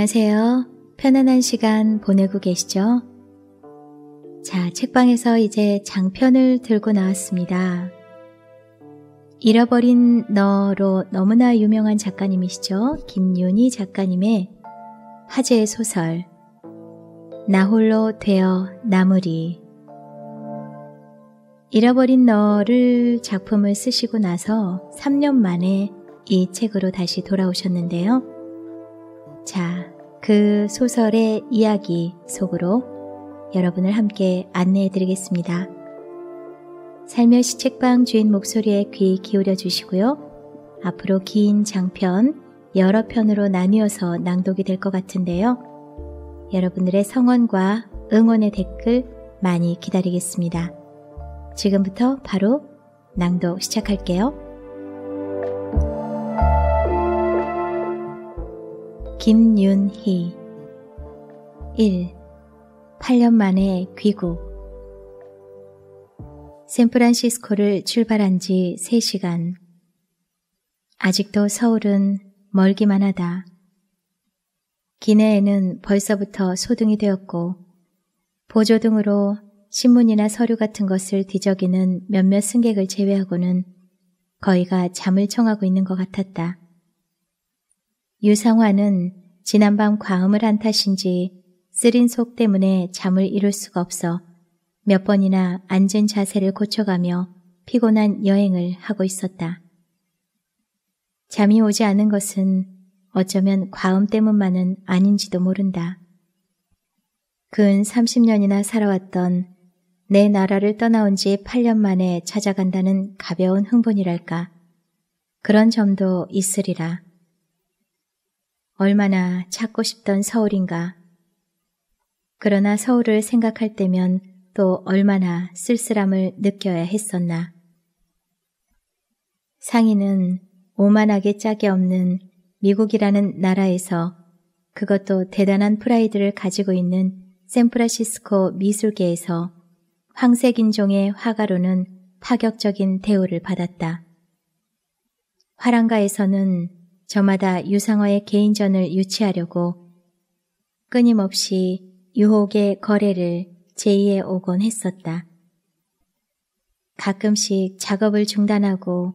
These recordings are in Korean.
안녕하세요. 편안한 시간 보내고 계시죠? 자, 책방에서 이제 장편을 들고 나왔습니다. 잃어버린 너로 너무나 유명한 작가님이시죠? 김윤희 작가님의 화제의 소설 나홀로 되어 나무리 잃어버린 너를 작품을 쓰시고 나서 3년 만에 이 책으로 다시 돌아오셨는데요. 자, 그 소설의 이야기 속으로 여러분을 함께 안내해 드리겠습니다. 살며시 책방 주인 목소리에 귀 기울여 주시고요. 앞으로 긴 장편 여러 편으로 나뉘어서 낭독이 될 것 같은데요. 여러분들의 성원과 응원의 댓글 많이 기다리겠습니다. 지금부터 바로 낭독 시작할게요. 김윤희 1. 8년 만에 귀국 샌프란시스코를 출발한 지 3시간. 아직도 서울은 멀기만 하다. 기내에는 벌써부터 소등이 되었고 보조등으로 신문이나 서류 같은 것을 뒤적이는 몇몇 승객을 제외하고는 거의가 잠을 청하고 있는 것 같았다. 유성화는 지난밤 과음을 한 탓인지 쓰린 속 때문에 잠을 이룰 수가 없어 몇 번이나 앉은 자세를 고쳐가며 피곤한 여행을 하고 있었다. 잠이 오지 않은 것은 어쩌면 과음 때문만은 아닌지도 모른다. 근 30년이나 살아왔던 내 나라를 떠나온 지 8년 만에 찾아간다는 가벼운 흥분이랄까. 그런 점도 있으리라. 얼마나 찾고 싶던 서울인가. 그러나 서울을 생각할 때면 또 얼마나 쓸쓸함을 느껴야 했었나. 상인은 오만하게 짝이 없는 미국이라는 나라에서 그것도 대단한 프라이드를 가지고 있는 샌프란시스코 미술계에서 황색인종의 화가로는 파격적인 대우를 받았다. 화랑가에서는 저마다 유상어의 개인전을 유치하려고 끊임없이 유혹의 거래를 제의해 오곤 했었다. 가끔씩 작업을 중단하고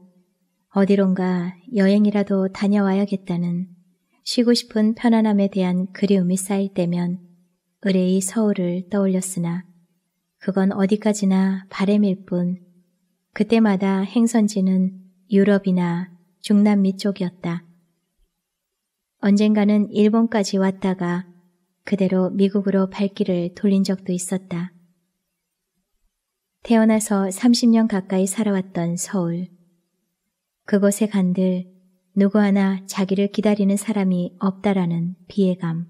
어디론가 여행이라도 다녀와야겠다는 쉬고 싶은 편안함에 대한 그리움이 쌓일 때면 의뢰의 서울을 떠올렸으나 그건 어디까지나 바램일 뿐 그때마다 행선지는 유럽이나 중남미 쪽이었다. 언젠가는 일본까지 왔다가 그대로 미국으로 발길을 돌린 적도 있었다. 태어나서 30년 가까이 살아왔던 서울. 그곳에 간들 누구 하나 자기를 기다리는 사람이 없다라는 비애감.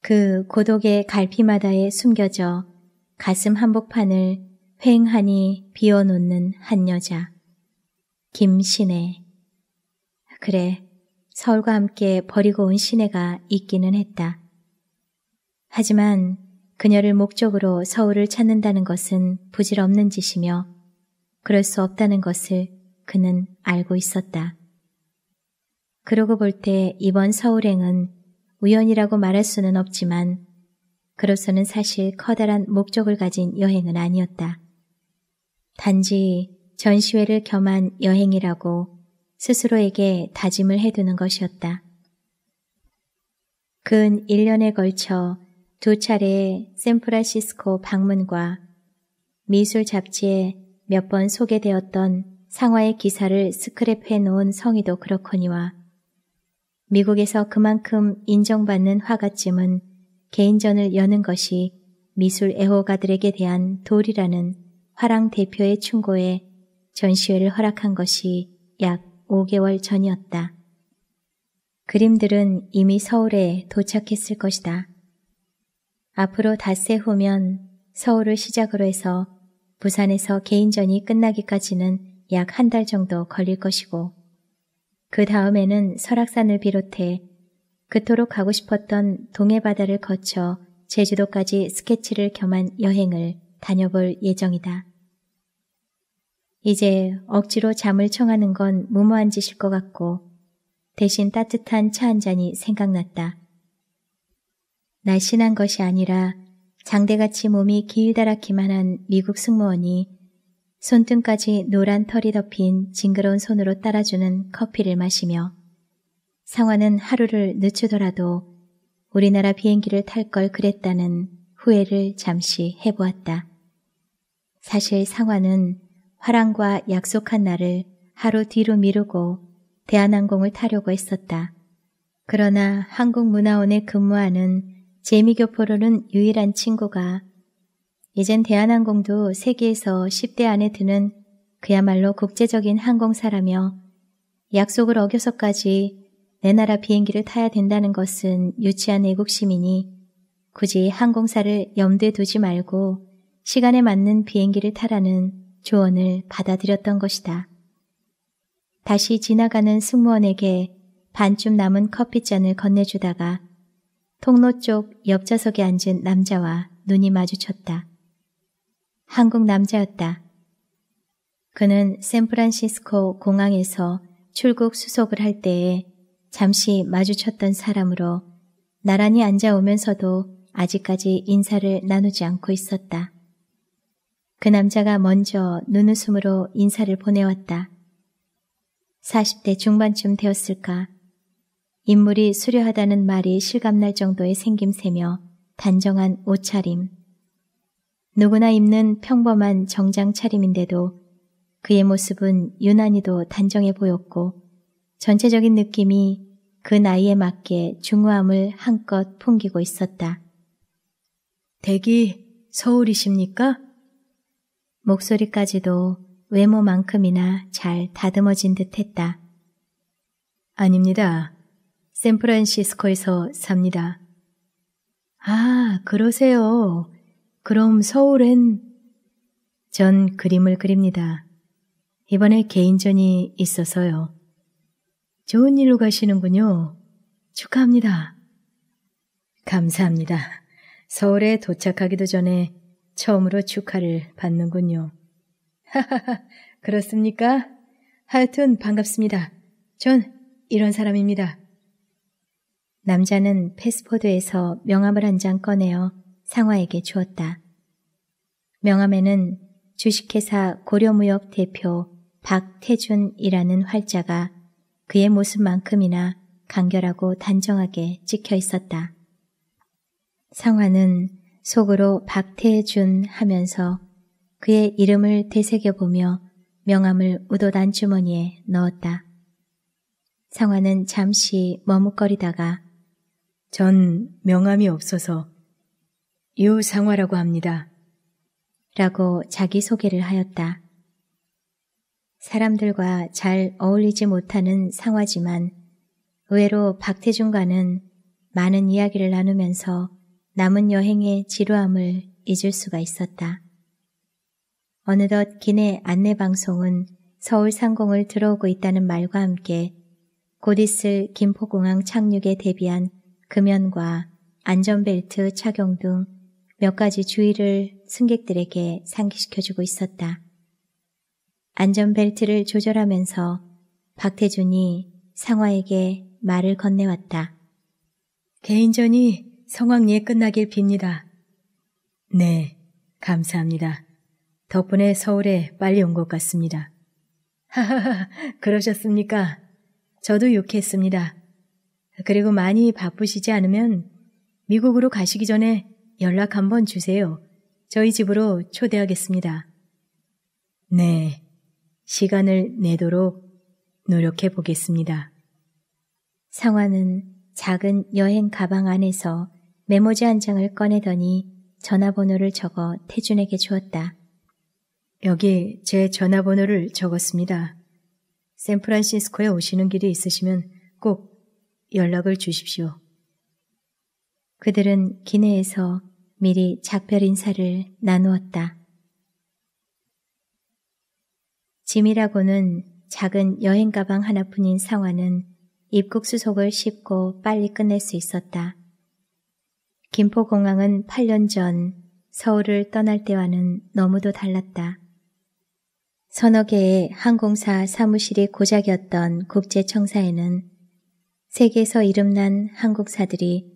그 고독의 갈피마다에 숨겨져 가슴 한복판을 휑하니 비워놓는 한 여자. 김신혜. 그래, 서울과 함께 버리고 온 시내가 있기는 했다. 하지만 그녀를 목적으로 서울을 찾는다는 것은 부질없는 짓이며 그럴 수 없다는 것을 그는 알고 있었다. 그러고 볼 때 이번 서울행은 우연이라고 말할 수는 없지만 그로서는 사실 커다란 목적을 가진 여행은 아니었다. 단지 전시회를 겸한 여행이라고 스스로에게 다짐을 해두는 것이었다. 근 1년에 걸쳐 두 차례 샌프란시스코 방문과 미술 잡지에 몇 번 소개되었던 상화의 기사를 스크랩해 놓은 성의도 그렇거니와 미국에서 그만큼 인정받는 화가쯤은 개인전을 여는 것이 미술 애호가들에게 대한 도리라는 화랑 대표의 충고에 전시회를 허락한 것이 약 5개월 전이었다. 그림들은 이미 서울에 도착했을 것이다. 앞으로 닷새 후면 서울을 시작으로 해서 부산에서 개인전이 끝나기까지는 약 한 달 정도 걸릴 것이고 그 다음에는 설악산을 비롯해 그토록 가고 싶었던 동해바다를 거쳐 제주도까지 스케치를 겸한 여행을 다녀볼 예정이다. 이제 억지로 잠을 청하는 건 무모한 짓일 것 같고 대신 따뜻한 차 한 잔이 생각났다. 날씬한 것이 아니라 장대같이 몸이 기다랗기만 한 미국 승무원이 손등까지 노란 털이 덮인 징그러운 손으로 따라주는 커피를 마시며 상화는 하루를 늦추더라도 우리나라 비행기를 탈 걸 그랬다는 후회를 잠시 해보았다. 사실 상화는 화랑과 약속한 날을 하루 뒤로 미루고 대한항공을 타려고 했었다. 그러나 한국문화원에 근무하는 재미교포로는 유일한 친구가 이젠 대한항공도 세계에서 10대 안에 드는 그야말로 국제적인 항공사라며 약속을 어겨서까지 내 나라 비행기를 타야 된다는 것은 유치한 애국심이니 굳이 항공사를 염두에 두지 말고 시간에 맞는 비행기를 타라는 조언을 받아들였던 것이다. 다시 지나가는 승무원에게 반쯤 남은 커피잔을 건네주다가 통로 쪽 옆좌석에 앉은 남자와 눈이 마주쳤다. 한국 남자였다. 그는 샌프란시스코 공항에서 출국 수속을 할 때에 잠시 마주쳤던 사람으로 나란히 앉아오면서도 아직까지 인사를 나누지 않고 있었다. 그 남자가 먼저 눈웃음으로 인사를 보내왔다. 40대 중반쯤 되었을까. 인물이 수려하다는 말이 실감날 정도의 생김새며 단정한 옷차림. 누구나 입는 평범한 정장 차림인데도 그의 모습은 유난히도 단정해 보였고 전체적인 느낌이 그 나이에 맞게 중후함을 한껏 풍기고 있었다. 대기 서울이십니까? 목소리까지도 외모만큼이나 잘 다듬어진 듯 했다. 아닙니다. 샌프란시스코에서 삽니다. 아, 그러세요. 그럼 서울엔 전 그림을 그립니다. 이번에 개인전이 있어서요. 좋은 일로 가시는군요. 축하합니다. 감사합니다. 서울에 도착하기도 전에 처음으로 축하를 받는군요. 하하하, 그렇습니까? 하여튼 반갑습니다. 전 이런 사람입니다. 남자는 패스포드에서 명함을 한 장 꺼내어 상화에게 주었다. 명함에는 주식회사 고려무역 대표 박태준이라는 활자가 그의 모습만큼이나 간결하고 단정하게 찍혀 있었다. 상화는 속으로 박태준 하면서 그의 이름을 되새겨보며 명함을 우도 안주머니에 넣었다. 상화는 잠시 머뭇거리다가 전 명함이 없어서 유상화라고 합니다. 라고 자기소개를 하였다. 사람들과 잘 어울리지 못하는 상화지만 의외로 박태준과는 많은 이야기를 나누면서 남은 여행의 지루함을 잊을 수가 있었다. 어느덧 기내 안내방송은 서울 상공을 들어오고 있다는 말과 함께 곧 있을 김포공항 착륙에 대비한 금연과 안전벨트 착용 등 몇 가지 주의를 승객들에게 상기시켜주고 있었다. 안전벨트를 조절하면서 박태준이 상화에게 말을 건네왔다. 개인전이 성황리에 끝나길 빕니다. 네, 감사합니다. 덕분에 서울에 빨리 온 것 같습니다. 하하하, 그러셨습니까? 저도 욕했습니다. 그리고 많이 바쁘시지 않으면 미국으로 가시기 전에 연락 한번 주세요. 저희 집으로 초대하겠습니다. 네, 시간을 내도록 노력해 보겠습니다. 상화는 작은 여행 가방 안에서 메모지 한 장을 꺼내더니 전화번호를 적어 태준에게 주었다. 여기 제 전화번호를 적었습니다. 샌프란시스코에 오시는 길이 있으시면 꼭 연락을 주십시오. 그들은 기내에서 미리 작별 인사를 나누었다. 짐이라고는 작은 여행 가방 하나뿐인 상화는 입국 수속을 쉽고 빨리 끝낼 수 있었다. 김포공항은 8년 전 서울을 떠날 때와는 너무도 달랐다. 서너 개의 항공사 사무실이 고작이었던 국제청사에는 세계에서 이름난 한국사들이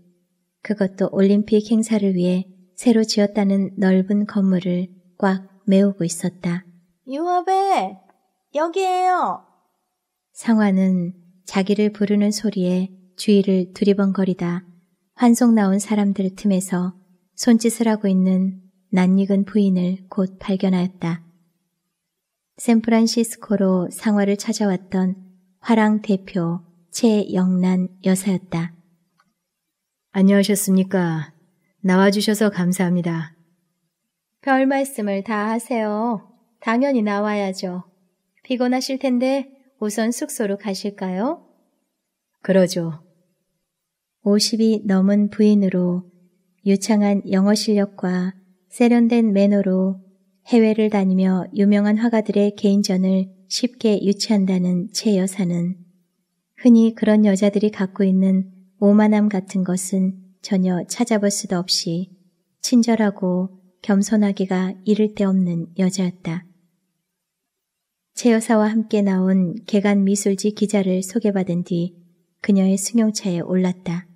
그것도 올림픽 행사를 위해 새로 지었다는 넓은 건물을 꽉 메우고 있었다. 유업에 여기에요. 상화는 자기를 부르는 소리에 주위를 두리번거리다 환송 나온 사람들 틈에서 손짓을 하고 있는 낯익은 부인을 곧 발견하였다. 샌프란시스코로 상화를 찾아왔던 화랑 대표 최영란 여사였다. 안녕하셨습니까? 나와주셔서 감사합니다. 별 말씀을 다 하세요. 당연히 나와야죠. 피곤하실 텐데 우선 숙소로 가실까요? 그러죠. 50이 넘은 부인으로 유창한 영어 실력과 세련된 매너로 해외를 다니며 유명한 화가들의 개인전을 쉽게 유치한다는 최 여사는 흔히 그런 여자들이 갖고 있는 오만함 같은 것은 전혀 찾아볼 수도 없이 친절하고 겸손하기가 이를 데 없는 여자였다. 최 여사와 함께 나온 개간 미술지 기자를 소개받은 뒤 그녀의 승용차에 올랐다.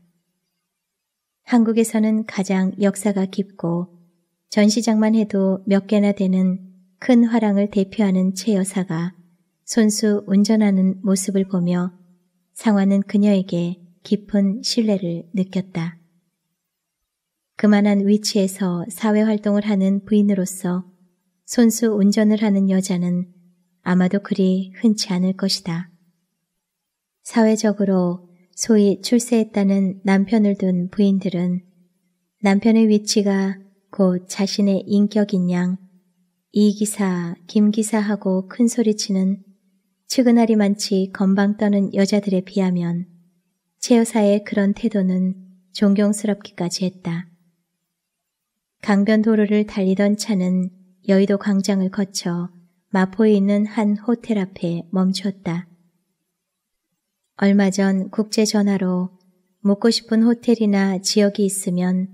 한국에서는 가장 역사가 깊고 전시장만 해도 몇 개나 되는 큰 화랑을 대표하는 최 여사가 손수 운전하는 모습을 보며 상화는 그녀에게 깊은 신뢰를 느꼈다. 그만한 위치에서 사회활동을 하는 부인으로서 손수 운전을 하는 여자는 아마도 그리 흔치 않을 것이다. 사회적으로 소위 출세했다는 남편을 둔 부인들은 남편의 위치가 곧 자신의 인격인 양, 이 기사, 김 기사하고 큰 소리치는 측은하리 만치 건방 떠는 여자들에 비하면 최 여사의 그런 태도는 존경스럽기까지 했다. 강변도로를 달리던 차는 여의도 광장을 거쳐 마포에 있는 한 호텔 앞에 멈췄다. 얼마 전 국제전화로 묵고 싶은 호텔이나 지역이 있으면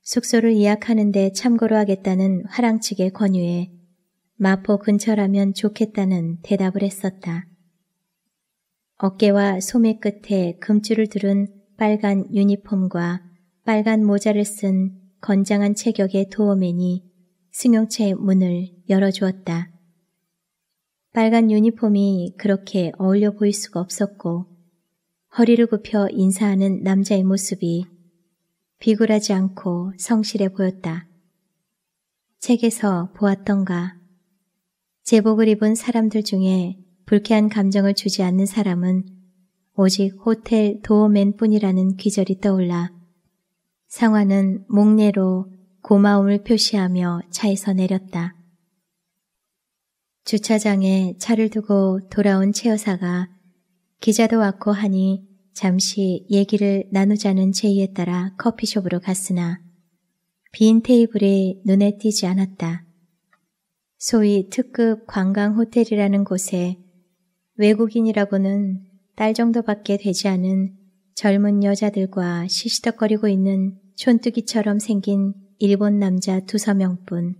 숙소를 예약하는데 참고로 하겠다는 화랑 측의 권유에 마포 근처라면 좋겠다는 대답을 했었다. 어깨와 소매 끝에 금줄을 두른 빨간 유니폼과 빨간 모자를 쓴 건장한 체격의 도어맨이 승용차의 문을 열어주었다. 빨간 유니폼이 그렇게 어울려 보일 수가 없었고 허리를 굽혀 인사하는 남자의 모습이 비굴하지 않고 성실해 보였다. 책에서 보았던가 제복을 입은 사람들 중에 불쾌한 감정을 주지 않는 사람은 오직 호텔 도어맨뿐이라는 귀절이 떠올라 상화는 목례로 고마움을 표시하며 차에서 내렸다. 주차장에 차를 두고 돌아온 최 여사가 기자도 왔고 하니 잠시 얘기를 나누자는 제의에 따라 커피숍으로 갔으나 빈테이블에 눈에 띄지 않았다. 소위 특급 관광 호텔이라는 곳에 외국인이라고는 딸 정도밖에 되지 않은 젊은 여자들과 시시덕거리고 있는 촌뜨기처럼 생긴 일본 남자 두서 명뿐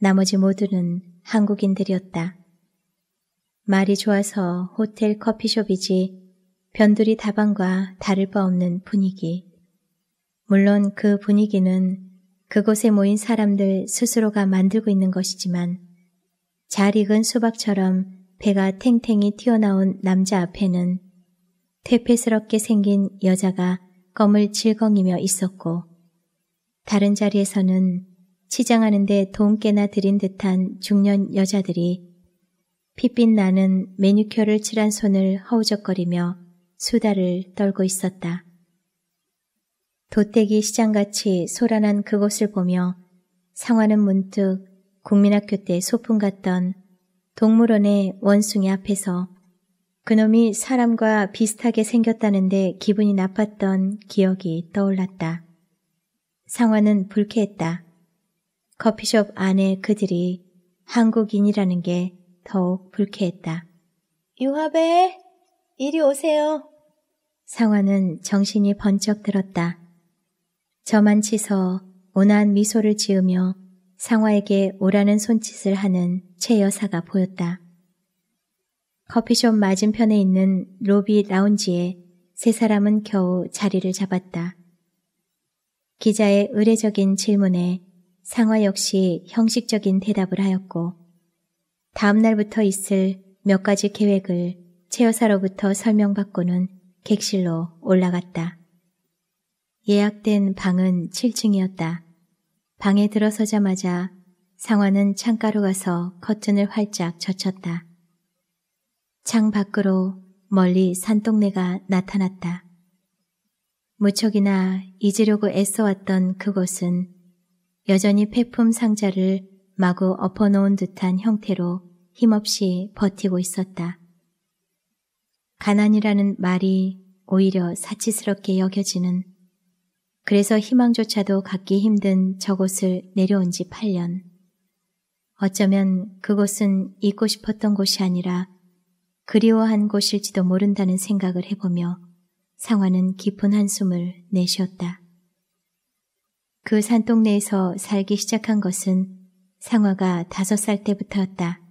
나머지 모두는 한국인들이었다. 말이 좋아서 호텔 커피숍이지 변두리 다방과 다를 바 없는 분위기. 물론 그 분위기는 그곳에 모인 사람들 스스로가 만들고 있는 것이지만 잘 익은 수박처럼 배가 탱탱이 튀어나온 남자 앞에는 퇴폐스럽게 생긴 여자가 껌을 질겅이며 있었고 다른 자리에서는 치장하는데 돈깨나 드린 듯한 중년 여자들이 핏빛 나는 매니큐어를 칠한 손을 허우적거리며 수다를 떨고 있었다. 도떼기 시장같이 소란한 그곳을 보며 상화는 문득 국민학교 때 소풍 갔던 동물원의 원숭이 앞에서 그놈이 사람과 비슷하게 생겼다는데 기분이 나빴던 기억이 떠올랐다. 상화는 불쾌했다. 커피숍 안에 그들이 한국인이라는 게 더욱 불쾌했다. 유화배, 이리 오세요. 상화는 정신이 번쩍 들었다. 저만 치서 온한 미소를 지으며 상화에게 오라는 손짓을 하는 최 여사가 보였다. 커피숍 맞은편에 있는 로비 라운지에 세 사람은 겨우 자리를 잡았다. 기자의 의례적인 질문에 상화 역시 형식적인 대답을 하였고 다음 날부터 있을 몇 가지 계획을 체 여사로부터 설명받고는 객실로 올라갔다. 예약된 방은 7층이었다. 방에 들어서자마자 상화는 창가로 가서 커튼을 활짝 젖혔다. 창 밖으로 멀리 산동네가 나타났다. 무척이나 잊으려고 애써왔던 그곳은 여전히 폐품 상자를 마구 엎어놓은 듯한 형태로 힘없이 버티고 있었다. 가난이라는 말이 오히려 사치스럽게 여겨지는 그래서 희망조차도 갖기 힘든 저곳을 내려온 지 8년. 어쩌면 그곳은 잊고 싶었던 곳이 아니라 그리워한 곳일지도 모른다는 생각을 해보며 상화는 깊은 한숨을 내쉬었다. 그 산동네에서 살기 시작한 것은 상화가 다섯 살 때부터였다.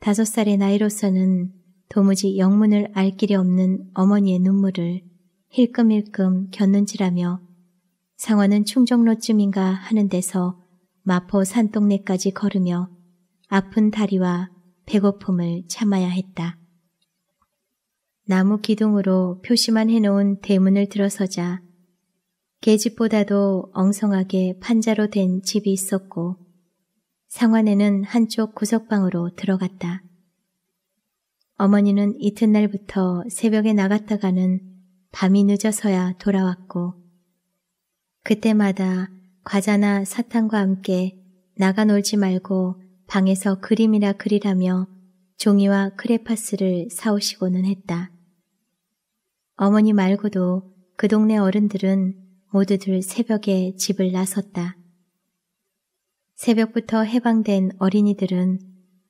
다섯 살의 나이로서는 도무지 영문을 알 길이 없는 어머니의 눈물을 힐끔힐끔 곁눈질하며 상원은 충정로쯤인가 하는 데서 마포 산동네까지 걸으며 아픈 다리와 배고픔을 참아야 했다. 나무 기둥으로 표시만 해놓은 대문을 들어서자 계집보다도 엉성하게 판자로 된 집이 있었고 상환에는 한쪽 구석방으로 들어갔다. 어머니는 이튿날부터 새벽에 나갔다가는 밤이 늦어서야 돌아왔고 그때마다 과자나 사탕과 함께 나가 놀지 말고 방에서 그림이나 그리라며 종이와 크레파스를 사오시고는 했다. 어머니 말고도 그 동네 어른들은 모두들 새벽에 집을 나섰다. 새벽부터 해방된 어린이들은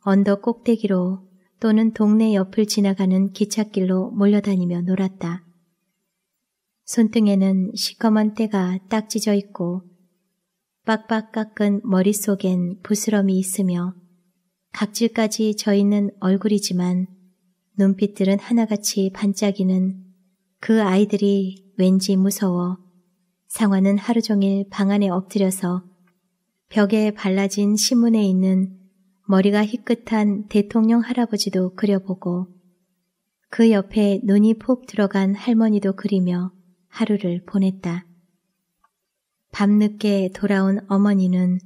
언덕 꼭대기로 또는 동네 옆을 지나가는 기찻길로 몰려다니며 놀았다. 손등에는 시커먼 때가 딱 찢어 있고 빡빡 깎은 머릿속엔 부스럼이 있으며 각질까지 져 있는 얼굴이지만 눈빛들은 하나같이 반짝이는 그 아이들이 왠지 무서워 상화는 하루 종일 방 안에 엎드려서 벽에 발라진 신문에 있는 머리가 희끗한 대통령 할아버지도 그려보고 그 옆에 눈이 폭 들어간 할머니도 그리며 하루를 보냈다. 밤늦게 돌아온 어머니는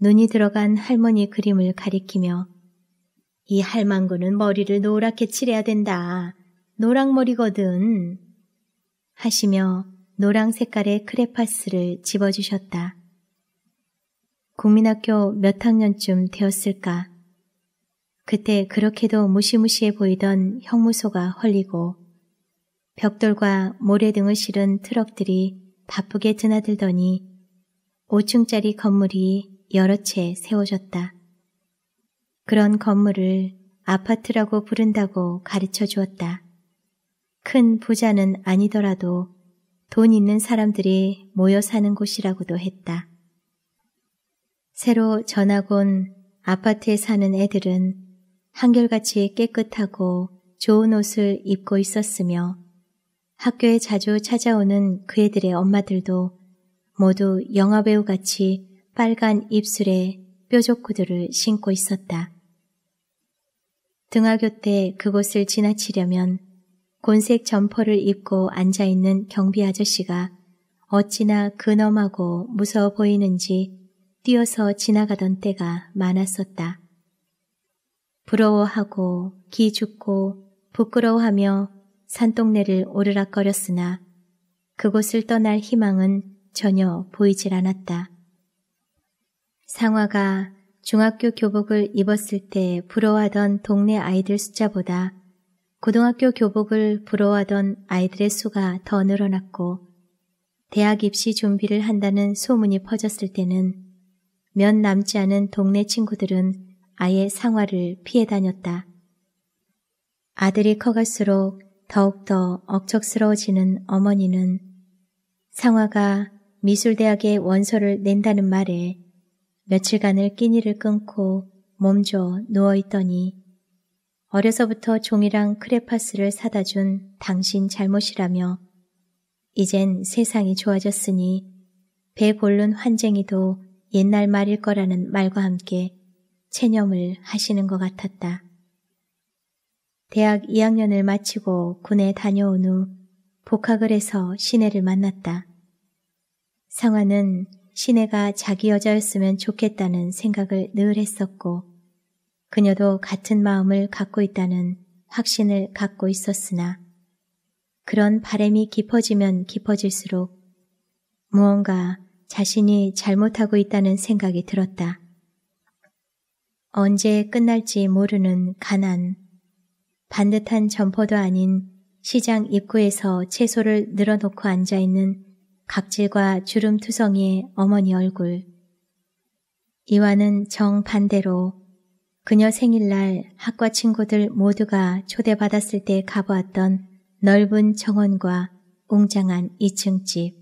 눈이 들어간 할머니 그림을 가리키며 이 할망구는 머리를 노랗게 칠해야 된다. 노랑머리거든. 하시며 노랑 색깔의 크레파스를 집어주셨다. 국민학교 몇 학년쯤 되었을까. 그때 그렇게도 무시무시해 보이던 형무소가 헐리고 벽돌과 모래 등을 실은 트럭들이 바쁘게 드나들더니 5층짜리 건물이 여러 채 세워졌다. 그런 건물을 아파트라고 부른다고 가르쳐 주었다. 큰 부자는 아니더라도 돈 있는 사람들이 모여 사는 곳이라고도 했다. 새로 전학 온 아파트에 사는 애들은 한결같이 깨끗하고 좋은 옷을 입고 있었으며 학교에 자주 찾아오는 그 애들의 엄마들도 모두 영화배우 같이 빨간 입술에 뾰족 구두를 신고 있었다. 등하교 때 그곳을 지나치려면 곤색 점퍼를 입고 앉아있는 경비 아저씨가 어찌나 근엄하고 무서워 보이는지 뛰어서 지나가던 때가 많았었다. 부러워하고 기죽고 부끄러워하며 산동네를 오르락거렸으나 그곳을 떠날 희망은 전혀 보이질 않았다. 상화가 중학교 교복을 입었을 때 부러워하던 동네 아이들 숫자보다 고등학교 교복을 부러워하던 아이들의 수가 더 늘어났고 대학 입시 준비를 한다는 소문이 퍼졌을 때는 몇 남지 않은 동네 친구들은 아예 상화를 피해 다녔다. 아들이 커갈수록 더욱더 억척스러워지는 어머니는 상화가 미술대학의 원서를 낸다는 말에 며칠간을 끼니를 끊고 몸져 누워있더니 어려서부터 종이랑 크레파스를 사다 준 당신 잘못이라며 이젠 세상이 좋아졌으니 배 고른 환쟁이도 옛날 말일 거라는 말과 함께 체념을 하시는 것 같았다. 대학 2학년을 마치고 군에 다녀온 후 복학을 해서 시내를 만났다. 상화는 시내가 자기 여자였으면 좋겠다는 생각을 늘 했었고 그녀도 같은 마음을 갖고 있다는 확신을 갖고 있었으나 그런 바램이 깊어지면 깊어질수록 무언가 자신이 잘못하고 있다는 생각이 들었다. 언제 끝날지 모르는 가난. 반듯한 점퍼도 아닌 시장 입구에서 채소를 늘어놓고 앉아있는 각질과 주름투성이의 어머니 얼굴. 이와는 정반대로 그녀 생일날 학과 친구들 모두가 초대받았을 때 가보았던 넓은 정원과 웅장한 2층 집.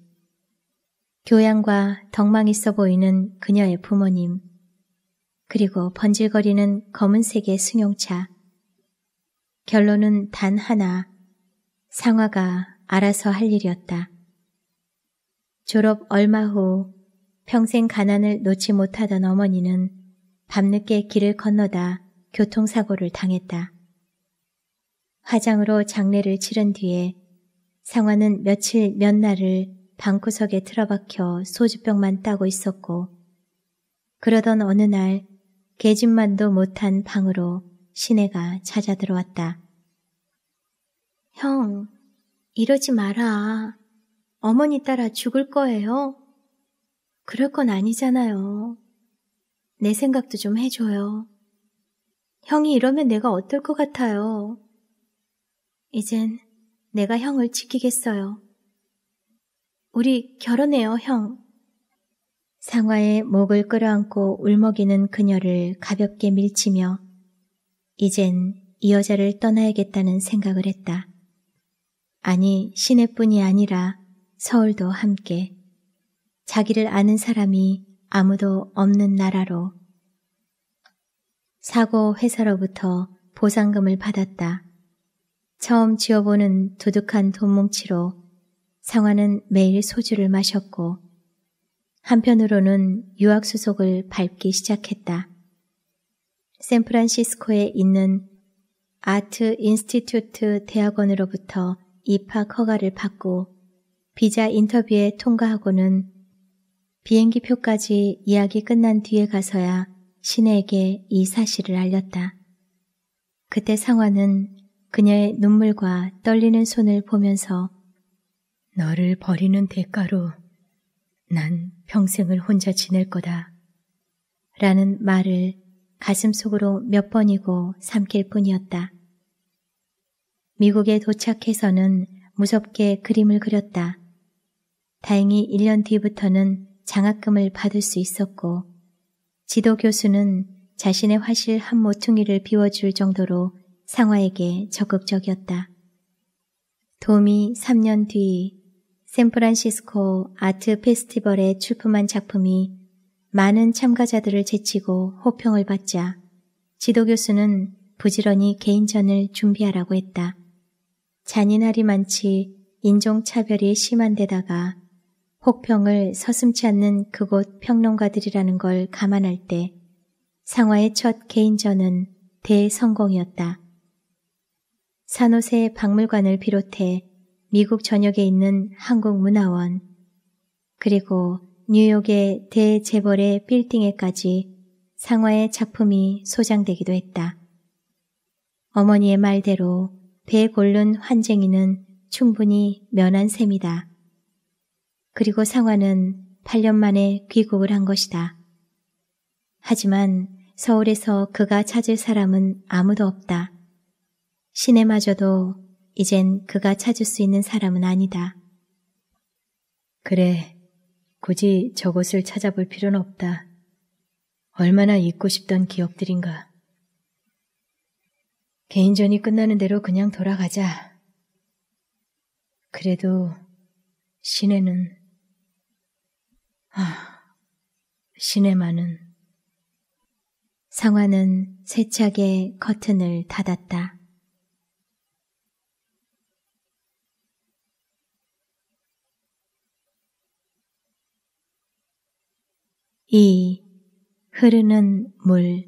교양과 덕망 있어 보이는 그녀의 부모님, 그리고 번질거리는 검은색의 승용차. 결론은 단 하나, 상화가 알아서 할 일이었다. 졸업 얼마 후 평생 가난을 놓지 못하던 어머니는 밤늦게 길을 건너다 교통사고를 당했다. 화장으로 장례를 치른 뒤에 상화는 며칠 몇 날을 방구석에 틀어박혀 소주병만 따고 있었고 그러던 어느 날 계집만도 못한 방으로 시내가 찾아 들어왔다. 형, 이러지 마라. 어머니 따라 죽을 거예요. 그럴 건 아니잖아요. 내 생각도 좀 해줘요. 형이 이러면 내가 어떨 것 같아요. 이젠 내가 형을 지키겠어요. 우리 결혼해요, 형. 상화의 목을 끌어안고 울먹이는 그녀를 가볍게 밀치며 이젠 이 여자를 떠나야겠다는 생각을 했다. 아니, 시내뿐이 아니라 서울도 함께 자기를 아는 사람이 아무도 없는 나라로 사고 회사로부터 보상금을 받았다. 처음 지어보는 두둑한 돈뭉치로 상화는 매일 소주를 마셨고 한편으로는 유학 수속을 밟기 시작했다. 샌프란시스코에 있는 아트 인스티튜트 대학원으로부터 입학 허가를 받고 비자 인터뷰에 통과하고는 비행기 표까지 이야기 끝난 뒤에 가서야 신에게 이 사실을 알렸다. 그때 상화는 그녀의 눈물과 떨리는 손을 보면서 너를 버리는 대가로 난 평생을 혼자 지낼 거다. 라는 말을 가슴속으로 몇 번이고 삼킬 뿐이었다. 미국에 도착해서는 무섭게 그림을 그렸다. 다행히 1년 뒤부터는 장학금을 받을 수 있었고 지도 교수는 자신의 화실 한 모퉁이를 비워줄 정도로 상화에게 적극적이었다. 도미 3년 뒤 샌프란시스코 아트 페스티벌에 출품한 작품이 많은 참가자들을 제치고 호평을 받자 지도교수는 부지런히 개인전을 준비하라고 했다. 잔인하리 많지 인종차별이 심한 데다가 혹평을 서슴치 않는 그곳 평론가들이라는 걸 감안할 때 상화의 첫 개인전은 대성공이었다. 산호세 박물관을 비롯해 미국 전역에 있는 한국문화원, 그리고 뉴욕의 대재벌의 빌딩에까지 상화의 작품이 소장되기도 했다. 어머니의 말대로 배 골른 환쟁이는 충분히 면한 셈이다. 그리고 상화는 8년 만에 귀국을 한 것이다. 하지만 서울에서 그가 찾을 사람은 아무도 없다. 시내마저도 이젠 그가 찾을 수 있는 사람은 아니다. 그래, 굳이 저곳을 찾아볼 필요는 없다. 얼마나 잊고 싶던 기억들인가. 개인전이 끝나는 대로 그냥 돌아가자. 그래도 시내는 아, 시내만은 상화는 세차게 커튼을 닫았다. 이 흐르는 물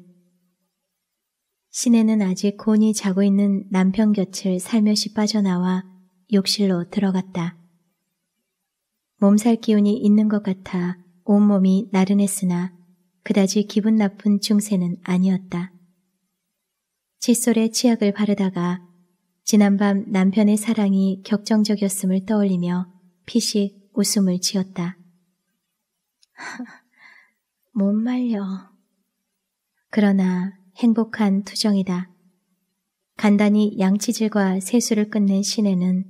시내는 아직 곤이 자고 있는 남편 곁을 살며시 빠져나와 욕실로 들어갔다. 몸살 기운이 있는 것 같아 온몸이 나른했으나 그다지 기분 나쁜 중세는 아니었다. 칫솔에 치약을 바르다가 지난밤 남편의 사랑이 격정적이었음을 떠올리며 피식 웃음을 지었다. 못 말려. 그러나 행복한 투정이다. 간단히 양치질과 세수를 끝낸 시내는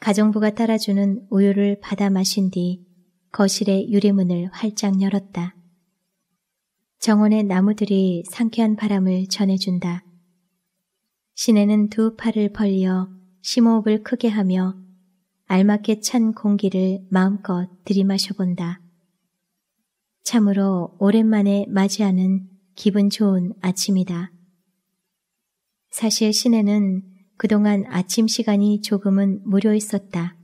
가정부가 따라주는 우유를 받아 마신 뒤 거실의 유리문을 활짝 열었다. 정원의 나무들이 상쾌한 바람을 전해준다. 시내는 두 팔을 벌려 심호흡을 크게 하며 알맞게 찬 공기를 마음껏 들이마셔본다. 참으로 오랜만에 맞이하는 기분 좋은 아침이다. 사실 시내는 그동안 아침 시간이 조금은 무료있었다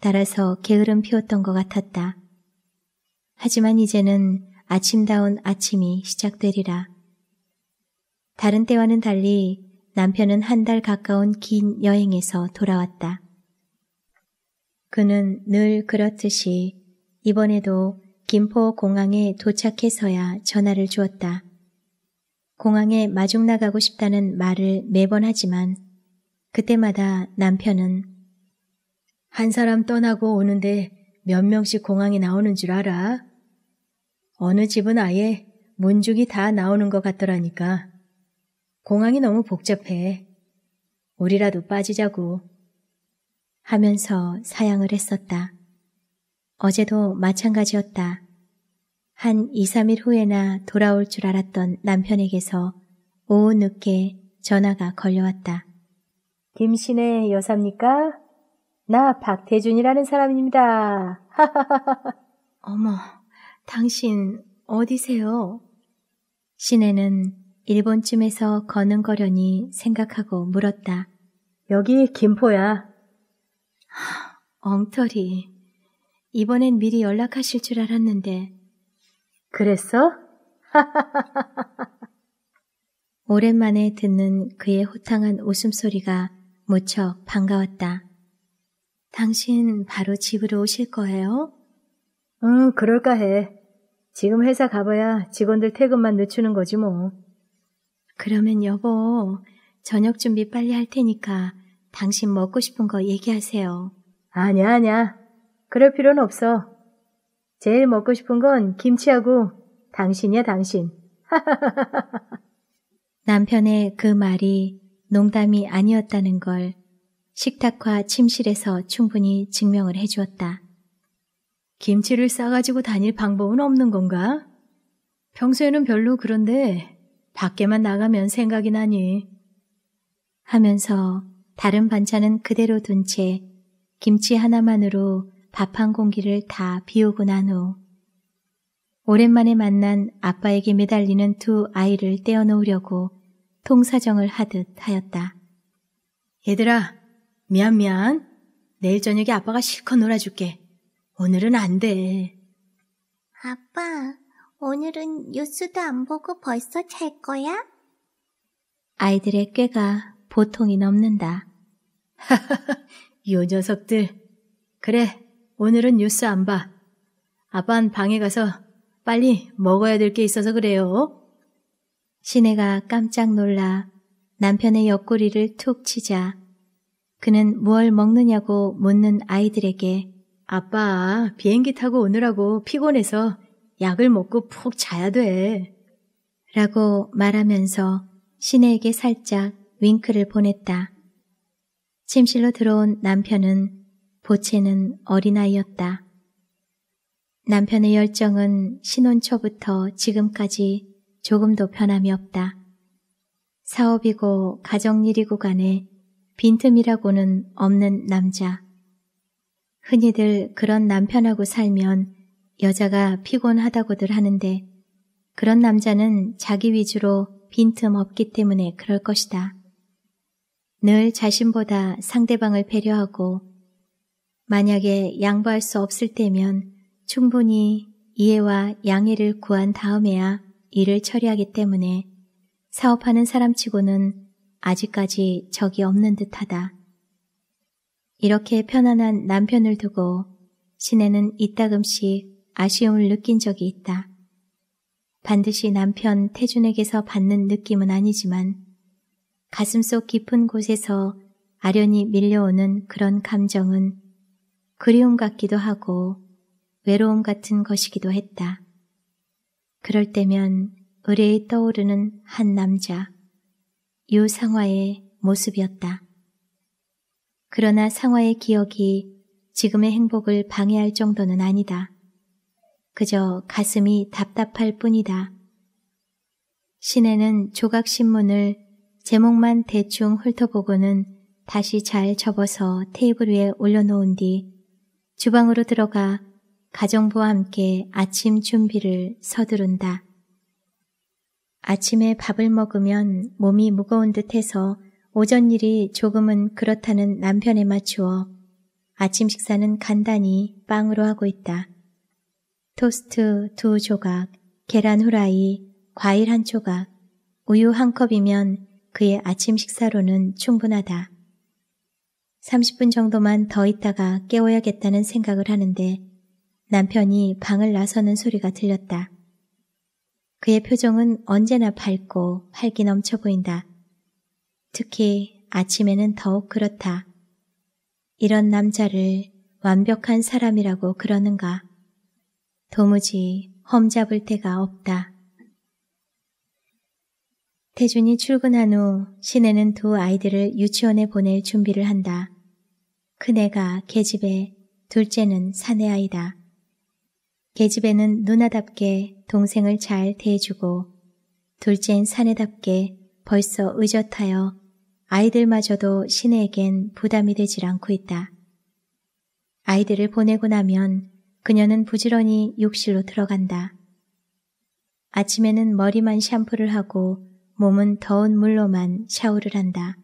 따라서 게으름 피웠던 것 같았다. 하지만 이제는 아침다운 아침이 시작되리라. 다른 때와는 달리 남편은 한 달 가까운 긴 여행에서 돌아왔다. 그는 늘 그렇듯이 이번에도 김포 공항에 도착해서야 전화를 주었다. 공항에 마중 나가고 싶다는 말을 매번 하지만 그때마다 남편은 한 사람 떠나고 오는데 몇 명씩 공항에 나오는 줄 알아? 어느 집은 아예 문죽이 다 나오는 것 같더라니까. 공항이 너무 복잡해. 우리라도 빠지자고. 하면서 사양을 했었다. 어제도 마찬가지였다. 한 2, 3일 후에나 돌아올 줄 알았던 남편에게서 오후 늦게 전화가 걸려왔다. 김신의 여사입니까? 나 박태준이라는 사람입니다. 어머, 당신 어디세요? 신혜는 일본쯤에서 거는거려니 생각하고 물었다. 여기 김포야. 엉터리. 이번엔 미리 연락하실 줄 알았는데. 그랬어? 오랜만에 듣는 그의 호탕한 웃음소리가 무척 반가웠다. 당신 바로 집으로 오실 거예요? 응, 그럴까 해. 지금 회사 가봐야 직원들 퇴근만 늦추는 거지 뭐. 그러면 여보, 저녁 준비 빨리 할 테니까 당신 먹고 싶은 거 얘기하세요. 아냐, 아냐. 그럴 필요는 없어. 제일 먹고 싶은 건 김치하고 당신이야, 당신. 남편의 그 말이 농담이 아니었다는 걸 식탁과 침실에서 충분히 증명을 해주었다. 김치를 싸가지고 다닐 방법은 없는 건가? 평소에는 별로 그런데 밖에만 나가면 생각이 나니. 하면서 다른 반찬은 그대로 둔 채 김치 하나만으로 밥한 공기를 다 비우고 난 후 오랜만에 만난 아빠에게 매달리는 두 아이를 떼어놓으려고 통사정을 하듯 하였다. 얘들아, 미안 미안. 내일 저녁에 아빠가 실컷 놀아줄게. 오늘은 안 돼. 아빠, 오늘은 뉴스도 안 보고 벌써 잘 거야? 아이들의 꾀가 보통이 넘는다. 하하하, 요 녀석들. 그래, 오늘은 뉴스 안 봐. 아빠는 방에 가서 빨리 먹어야 될 게 있어서 그래요. 시내가 깜짝 놀라 남편의 옆구리를 툭 치자 그는 뭘 먹느냐고 묻는 아이들에게 아빠 비행기 타고 오느라고 피곤해서 약을 먹고 푹 자야 돼. 라고 말하면서 시내에게 살짝 윙크를 보냈다. 침실로 들어온 남편은 보채는 어린아이였다. 남편의 열정은 신혼 초부터 지금까지 조금도 변함이 없다. 사업이고 가정일이고 간에 빈틈이라고는 없는 남자. 흔히들 그런 남편하고 살면 여자가 피곤하다고들 하는데 그런 남자는 자기 위주로 빈틈 없기 때문에 그럴 것이다. 늘 자신보다 상대방을 배려하고 만약에 양보할 수 없을 때면 충분히 이해와 양해를 구한 다음에야 일을 처리하기 때문에 사업하는 사람치고는 아직까지 적이 없는 듯하다. 이렇게 편안한 남편을 두고 시내는 이따금씩 아쉬움을 느낀 적이 있다. 반드시 남편 태준에게서 받는 느낌은 아니지만 가슴속 깊은 곳에서 아련히 밀려오는 그런 감정은 그리움 같기도 하고 외로움 같은 것이기도 했다. 그럴 때면 의뢰에 떠오르는 한 남자, 유상화의 모습이었다. 그러나 상화의 기억이 지금의 행복을 방해할 정도는 아니다. 그저 가슴이 답답할 뿐이다. 시내는 조각신문을 제목만 대충 훑어보고는 다시 잘 접어서 테이블 위에 올려놓은 뒤 주방으로 들어가 가정부와 함께 아침 준비를 서두른다. 아침에 밥을 먹으면 몸이 무거운 듯해서 오전 일이 조금은 그렇다는 남편에 맞추어 아침 식사는 간단히 빵으로 하고 있다. 토스트 두 조각, 계란 후라이, 과일 한 조각, 우유 한 컵이면 그의 아침 식사로는 충분하다. 30분 정도만 더 있다가 깨워야겠다는 생각을 하는데 남편이 방을 나서는 소리가 들렸다. 그의 표정은 언제나 밝고 활기 넘쳐 보인다. 특히 아침에는 더욱 그렇다. 이런 남자를 완벽한 사람이라고 그러는가. 도무지 험잡을 데가 없다. 태준이 출근한 후 시내는 두 아이들을 유치원에 보낼 준비를 한다. 큰애가 계집애, 둘째는 사내아이다. 계집애는 누나답게 동생을 잘 대해주고 둘째인 사내답게 벌써 의젓하여 아이들마저도 시내에겐 부담이 되질 않고 있다. 아이들을 보내고 나면 그녀는 부지런히 욕실로 들어간다. 아침에는 머리만 샴푸를 하고 몸은 더운 물로만 샤워를 한다.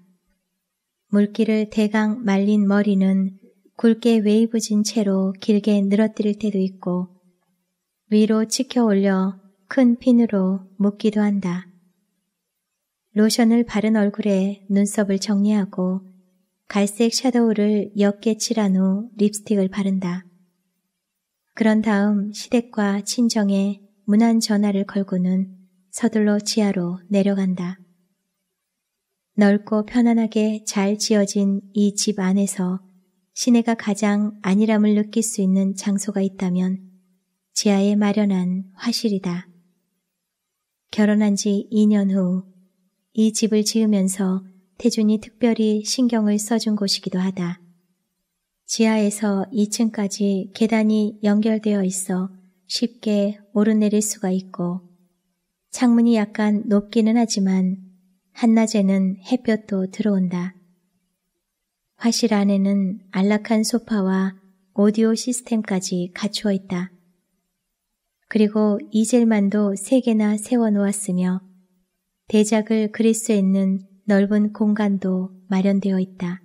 물기를 대강 말린 머리는 굵게 웨이브진 채로 길게 늘어뜨릴 때도 있고 위로 치켜 올려 큰 핀으로 묶기도 한다. 로션을 바른 얼굴에 눈썹을 정리하고 갈색 샤도우를 옅게 칠한 후 립스틱을 바른다. 그런 다음 시댁과 친정에 무난 전화를 걸고는 서둘러 지하로 내려간다. 넓고 편안하게 잘 지어진 이 집 안에서 시내가 가장 안일함을 느낄 수 있는 장소가 있다면 지하에 마련한 화실이다. 결혼한 지 2년 후 이 집을 지으면서 태준이 특별히 신경을 써준 곳이기도 하다. 지하에서 2층까지 계단이 연결되어 있어 쉽게 오르내릴 수가 있고 창문이 약간 높기는 하지만 한낮에는 햇볕도 들어온다. 화실 안에는 안락한 소파와 오디오 시스템까지 갖추어 있다. 그리고 이젤만도 세 개나 세워놓았으며 대작을 그릴 수 있는 넓은 공간도 마련되어 있다.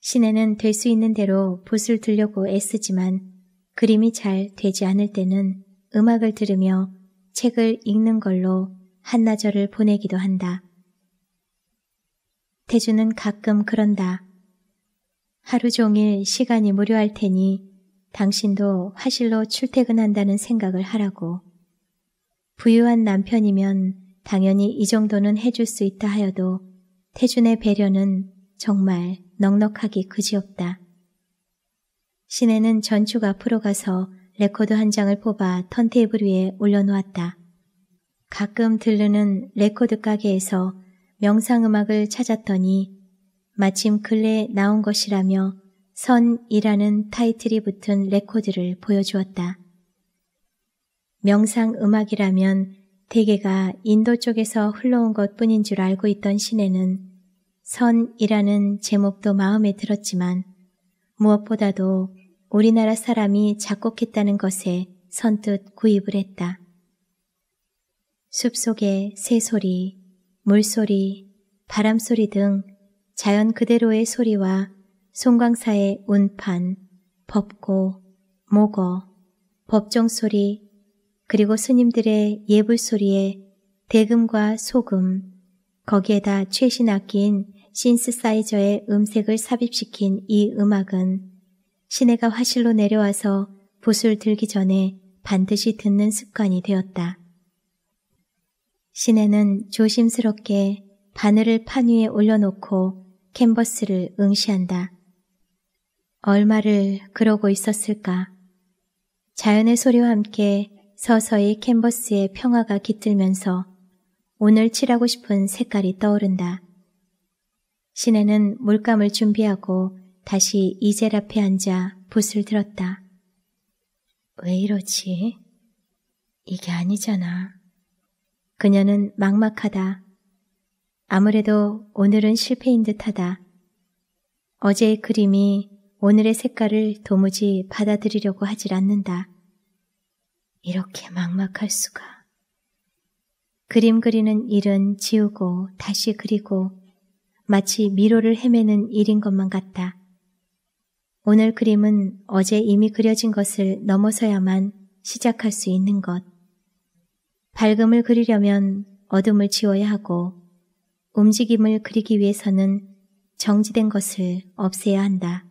시내는 될 수 있는 대로 붓을 들려고 애쓰지만 그림이 잘 되지 않을 때는 음악을 들으며 책을 읽는 걸로 한나절을 보내기도 한다. 태주는 가끔 그런다. 하루 종일 시간이 무료할 테니 당신도 화실로 출퇴근한다는 생각을 하라고. 부유한 남편이면 당연히 이 정도는 해줄 수 있다 하여도 태준의 배려는 정말 넉넉하기 그지없다. 시내는 전축 앞으로 가서 레코드 한 장을 뽑아 턴테이블 위에 올려놓았다. 가끔 들르는 레코드 가게에서 명상음악을 찾았더니 마침 근래 나온 것이라며 선이라는 타이틀이 붙은 레코드를 보여주었다. 명상음악이라면 대개가 인도 쪽에서 흘러온 것 뿐인 줄 알고 있던 신내는 선이라는 제목도 마음에 들었지만 무엇보다도 우리나라 사람이 작곡했다는 것에 선뜻 구입을 했다. 숲속의 새소리, 물소리, 바람소리 등 자연 그대로의 소리와 송광사의 운판, 법고, 목어, 법정소리, 그리고 스님들의 예불소리에 대금과 소금, 거기에다 최신 악기인 신스사이저의 음색을 삽입시킨 이 음악은 시내가 화실로 내려와서 붓을 들기 전에 반드시 듣는 습관이 되었다. 시내는 조심스럽게 바늘을 판 위에 올려놓고 캔버스를 응시한다. 얼마를 그러고 있었을까. 자연의 소리와 함께 서서히 캔버스에 평화가 깃들면서 오늘 칠하고 싶은 색깔이 떠오른다. 시내는 물감을 준비하고 다시 이젤 앞에 앉아 붓을 들었다. 왜 이러지? 이게 아니잖아. 그녀는 막막하다. 아무래도 오늘은 실패인 듯하다. 어제의 그림이 오늘의 색깔을 도무지 받아들이려고 하질 않는다. 이렇게 막막할 수가. 그림 그리는 일은 지우고 다시 그리고 마치 미로를 헤매는 일인 것만 같다. 오늘 그림은 어제 이미 그려진 것을 넘어서야만 시작할 수 있는 것. 밝음을 그리려면 어둠을 지워야 하고 움직임을 그리기 위해서는 정지된 것을 없애야 한다.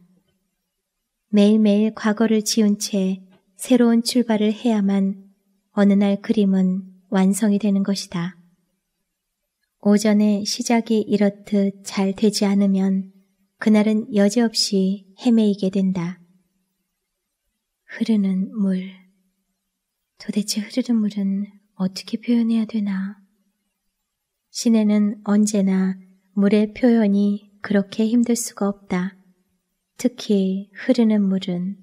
매일매일 과거를 지운 채 새로운 출발을 해야만 어느 날 그림은 완성이 되는 것이다. 오전에 시작이 이렇듯 잘 되지 않으면 그날은 여지없이 헤매이게 된다. 흐르는 물. 도대체 흐르는 물은 어떻게 표현해야 되나? 시내는 언제나 물의 표현이 그렇게 힘들 수가 없다. 특히 흐르는 물은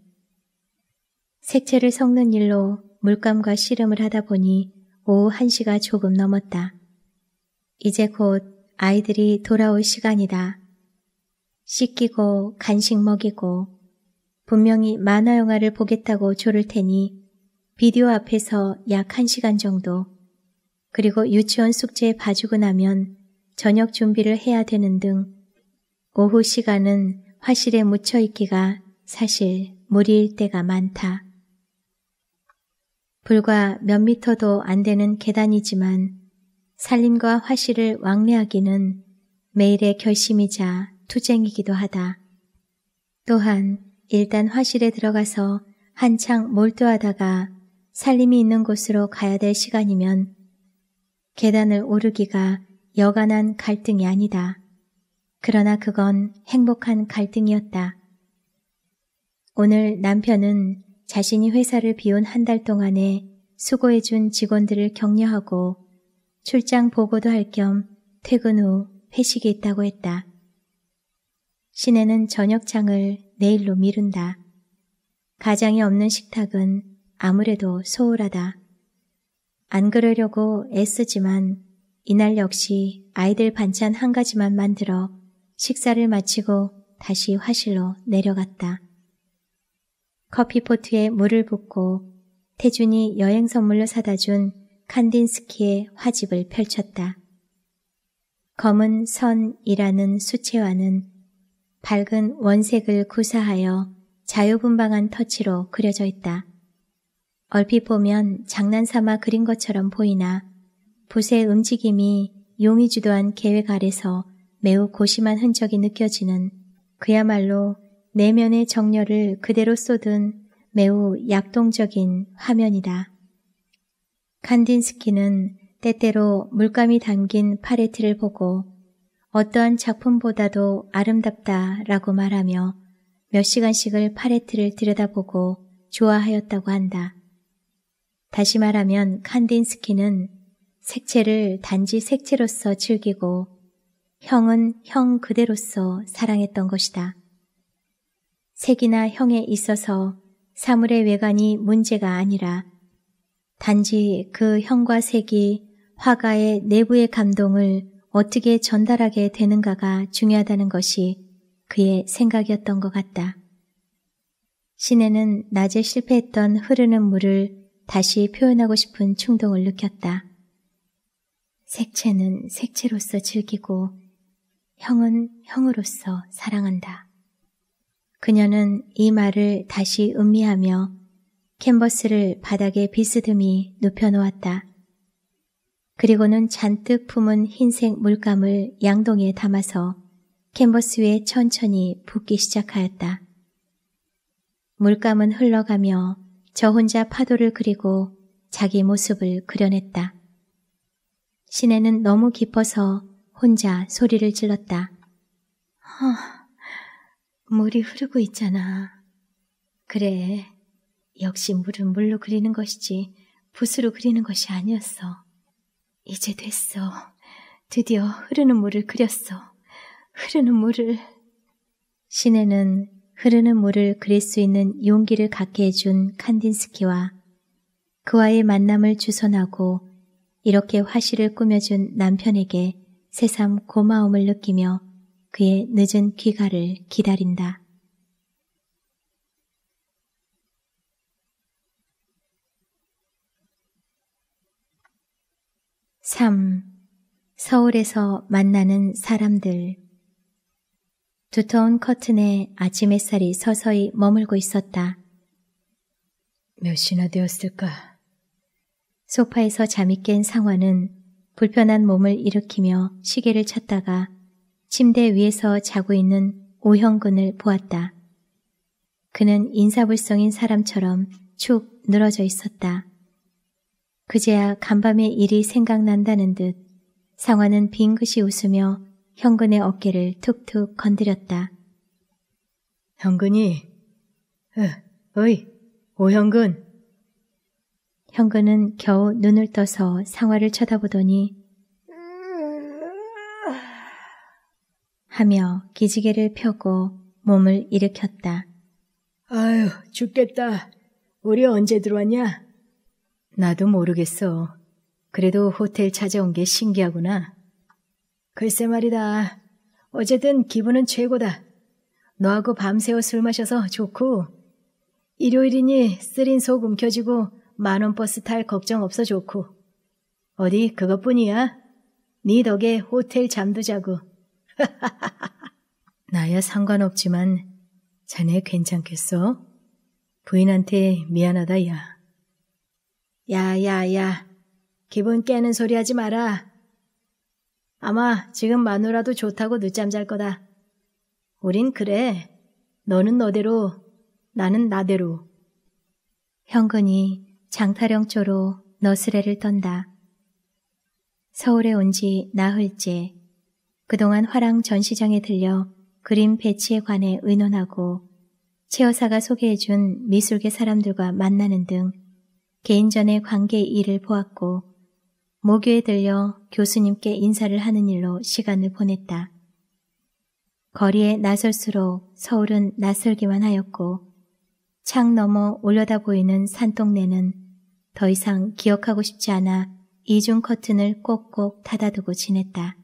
색채를 섞는 일로 물감과 씨름을 하다 보니 오후 1시가 조금 넘었다. 이제 곧 아이들이 돌아올 시간이다. 씻기고 간식 먹이고 분명히 만화 영화를 보겠다고 조를 테니 비디오 앞에서 약 1시간 정도 그리고 유치원 숙제 봐주고 나면 저녁 준비를 해야 되는 등 오후 시간은 화실에 묻혀 있기가 사실 무리일 때가 많다. 불과 몇 미터도 안 되는 계단이지만 살림과 화실을 왕래하기는 매일의 결심이자 투쟁이기도 하다. 또한 일단 화실에 들어가서 한창 몰두하다가 살림이 있는 곳으로 가야 될 시간이면 계단을 오르기가 여간한 갈등이 아니다. 그러나 그건 행복한 갈등이었다. 오늘 남편은 자신이 회사를 비운 한 달 동안에 수고해준 직원들을 격려하고 출장 보고도 할 겸 퇴근 후 회식이 있다고 했다. 시내는 저녁창을 내일로 미룬다. 가장이 없는 식탁은 아무래도 소홀하다. 안 그러려고 애쓰지만 이날 역시 아이들 반찬 한 가지만 만들어 식사를 마치고 다시 화실로 내려갔다. 커피포트에 물을 붓고 태준이 여행 선물로 사다 준 칸딘스키의 화집을 펼쳤다. 검은 선이라는 수채화는 밝은 원색을 구사하여 자유분방한 터치로 그려져 있다. 얼핏 보면 장난삼아 그린 것처럼 보이나 붓의 움직임이 용이 주도한 계획 아래서 매우 고심한 흔적이 느껴지는 그야말로 내면의 정열을 그대로 쏟은 매우 약동적인 화면이다. 칸딘스키는 때때로 물감이 담긴 파레트를 보고 어떠한 작품보다도 아름답다라고 말하며 몇 시간씩을 팔레트를 들여다보고 좋아하였다고 한다. 다시 말하면 칸딘스키는 색채를 단지 색채로서 즐기고 형은 형 그대로서 사랑했던 것이다. 색이나 형에 있어서 사물의 외관이 문제가 아니라 단지 그 형과 색이 화가의 내부의 감동을 어떻게 전달하게 되는가가 중요하다는 것이 그의 생각이었던 것 같다. 시내는 낮에 실패했던 흐르는 물을 다시 표현하고 싶은 충동을 느꼈다. 색채는 색채로서 즐기고 형은 형으로서 사랑한다. 그녀는 이 말을 다시 음미하며 캔버스를 바닥에 비스듬히 눕혀놓았다. 그리고는 잔뜩 품은 흰색 물감을 양동이에 담아서 캔버스 위에 천천히 붓기 시작하였다. 물감은 흘러가며 저 혼자 파도를 그리고 자기 모습을 그려냈다. 시내는 너무 깊어서 혼자 소리를 질렀다. 허, 물이 흐르고 있잖아. 그래, 역시 물은 물로 그리는 것이지 붓으로 그리는 것이 아니었어. 이제 됐어. 드디어 흐르는 물을 그렸어. 흐르는 물을. 신내는 흐르는 물을 그릴 수 있는 용기를 갖게 해준 칸딘스키와 그와의 만남을 주선하고 이렇게 화실을 꾸며준 남편에게 새삼 고마움을 느끼며 그의 늦은 귀가를 기다린다. 3. 서울에서 만나는 사람들 두터운 커튼에 아침 햇살이 서서히 머물고 있었다. 몇 시나 되었을까? 소파에서 잠이 깬 상화는 불편한 몸을 일으키며 시계를 찾다가 침대 위에서 자고 있는 오형근을 보았다. 그는 인사불성인 사람처럼 축 늘어져 있었다. 그제야 간밤에 일이 생각난다는 듯 상화는 빙긋이 웃으며 형근의 어깨를 툭툭 건드렸다. 형근이 으, 어이, 오형근형근은 겨우 눈을 떠서 상화를 쳐다보더니 하며 기지개를 펴고 몸을 일으켰다. 아유, 죽겠다. 우리 언제 들어왔냐? 나도 모르겠어. 그래도 호텔 찾아온 게 신기하구나. 글쎄 말이다. 어쨌든 기분은 최고다. 너하고 밤새워 술 마셔서 좋고 일요일이니 쓰린 속 움켜쥐고 만원 버스 탈 걱정 없어 좋고 어디 그것뿐이야? 네 덕에 호텔 잠도 자고 나야 상관없지만 자네 괜찮겠어? 부인한테 미안하다 야. 야, 야, 야. 기분 깨는 소리 하지 마라. 아마 지금 마누라도 좋다고 늦잠 잘 거다. 우린 그래. 너는 너대로, 나는 나대로. 형근이 장타령초로 너스레를 떤다. 서울에 온 지 나흘째. 그동안 화랑 전시장에 들려 그림 배치에 관해 의논하고 최 여사가 소개해준 미술계 사람들과 만나는 등 개인전의 관계 일을 보았고 모교에 들려 교수님께 인사를 하는 일로 시간을 보냈다. 거리에 나설수록 서울은 낯설기만 하였고 창 너머 올려다 보이는 산동네는 더 이상 기억하고 싶지 않아 이중 커튼을 꼭꼭 닫아두고 지냈다.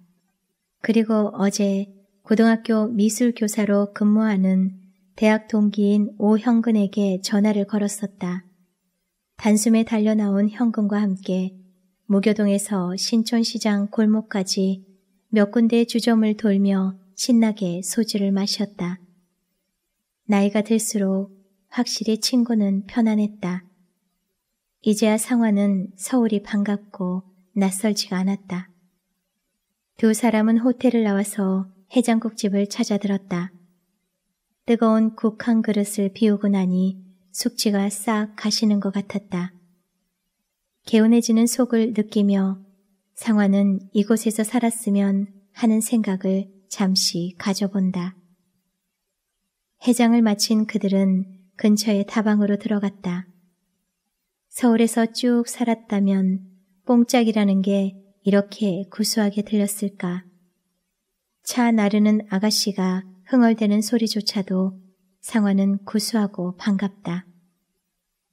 그리고 어제 고등학교 미술교사로 근무하는 대학 동기인 오형근에게 전화를 걸었었다. 단숨에 달려나온 현금과 함께 목교동에서 신촌시장 골목까지 몇 군데 주점을 돌며 신나게 소주를 마셨다. 나이가 들수록 확실히 친구는 편안했다. 이제야 상화는 서울이 반갑고 낯설지가 않았다. 두 사람은 호텔을 나와서 해장국집을 찾아들었다. 뜨거운 국한 그릇을 비우고 나니 숙취가 싹 가시는 것 같았다. 개운해지는 속을 느끼며 상화는 이곳에서 살았으면 하는 생각을 잠시 가져본다. 해장을 마친 그들은 근처의 다방으로 들어갔다. 서울에서 쭉 살았다면 뽕짝이라는 게 이렇게 구수하게 들렸을까. 차 나르는 아가씨가 흥얼대는 소리조차도 상화는 구수하고 반갑다.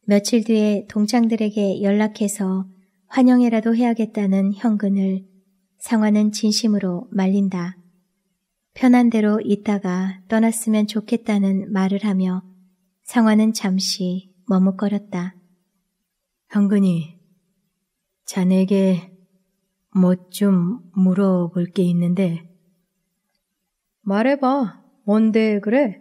며칠 뒤에 동창들에게 연락해서 환영회라도 해야겠다는 형근을 상화는 진심으로 말린다. 편한 대로 있다가 떠났으면 좋겠다는 말을 하며 상화는 잠시 머뭇거렸다. 형근이, 자네에게 뭐 좀 물어볼 게 있는데. 말해봐. 뭔데 그래?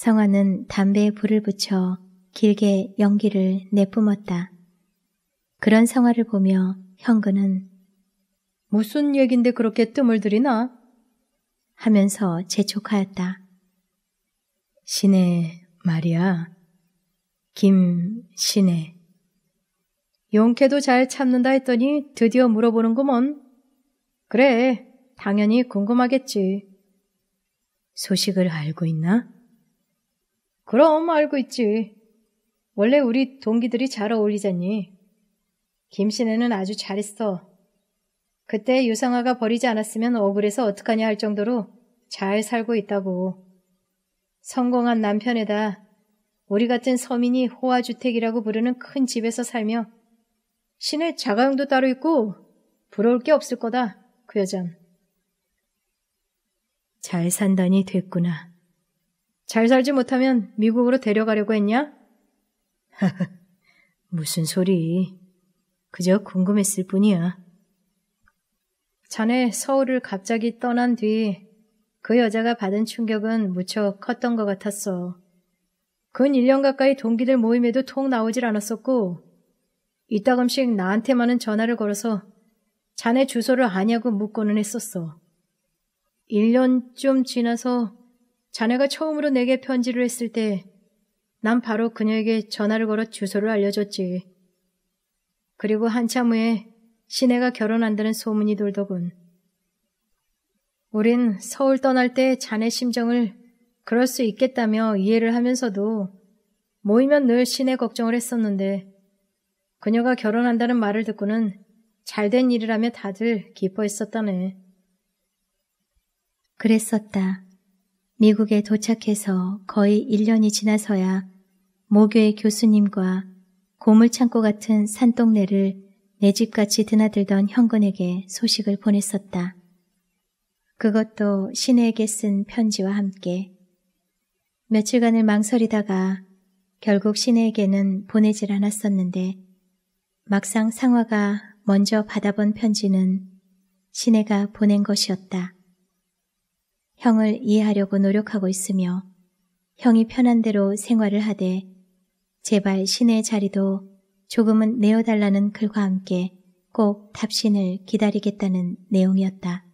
성화는 담배에 불을 붙여 길게 연기를 내뿜었다. 그런 성화를 보며 형근은 무슨 얘긴데 그렇게 뜸을 들이나? 하면서 재촉하였다. 신의 말이야. 김신의. 용케도 잘 참는다 했더니 드디어 물어보는구먼. 그래, 당연히 궁금하겠지. 소식을 알고 있나? 그럼 알고 있지. 원래 우리 동기들이 잘 어울리잖니. 김신네는 아주 잘했어. 그때 유상아가 버리지 않았으면 억울해서 어떡하냐 할 정도로 잘 살고 있다고. 성공한 남편에다 우리 같은 서민이 호화주택이라고 부르는 큰 집에서 살며 신의 자가용도 따로 있고 부러울 게 없을 거다, 그 여잔. 잘 산다니 됐구나. 잘 살지 못하면 미국으로 데려가려고 했냐? 무슨 소리. 그저 궁금했을 뿐이야. 자네 서울을 갑자기 떠난 뒤 그 여자가 받은 충격은 무척 컸던 것 같았어. 근 1년 가까이 동기들 모임에도 통 나오질 않았었고 이따금씩 나한테만은 전화를 걸어서 자네 주소를 아냐고 묻고는 했었어. 1년쯤 지나서 자네가 처음으로 내게 편지를 했을 때 난 바로 그녀에게 전화를 걸어 주소를 알려줬지. 그리고 한참 후에 시내가 결혼한다는 소문이 돌더군. 우린 서울 떠날 때 자네 심정을 그럴 수 있겠다며 이해를 하면서도 모이면 늘 시내 걱정을 했었는데 그녀가 결혼한다는 말을 듣고는 잘된 일이라며 다들 기뻐했었다네. 그랬었다. 미국에 도착해서 거의 1년이 지나서야 모교의 교수님과 고물창고 같은 산동네를 내 집같이 드나들던 형근에게 소식을 보냈었다. 그것도 시내에게 쓴 편지와 함께 며칠간을 망설이다가 결국 시내에게는 보내질 않았었는데 막상 상화가 먼저 받아본 편지는 시내가 보낸 것이었다. 형을 이해하려고 노력하고 있으며 형이 편한 대로 생활을 하되 제발 신의 자리도 조금은 내어달라는 글과 함께 꼭 답신을 기다리겠다는 내용이었다.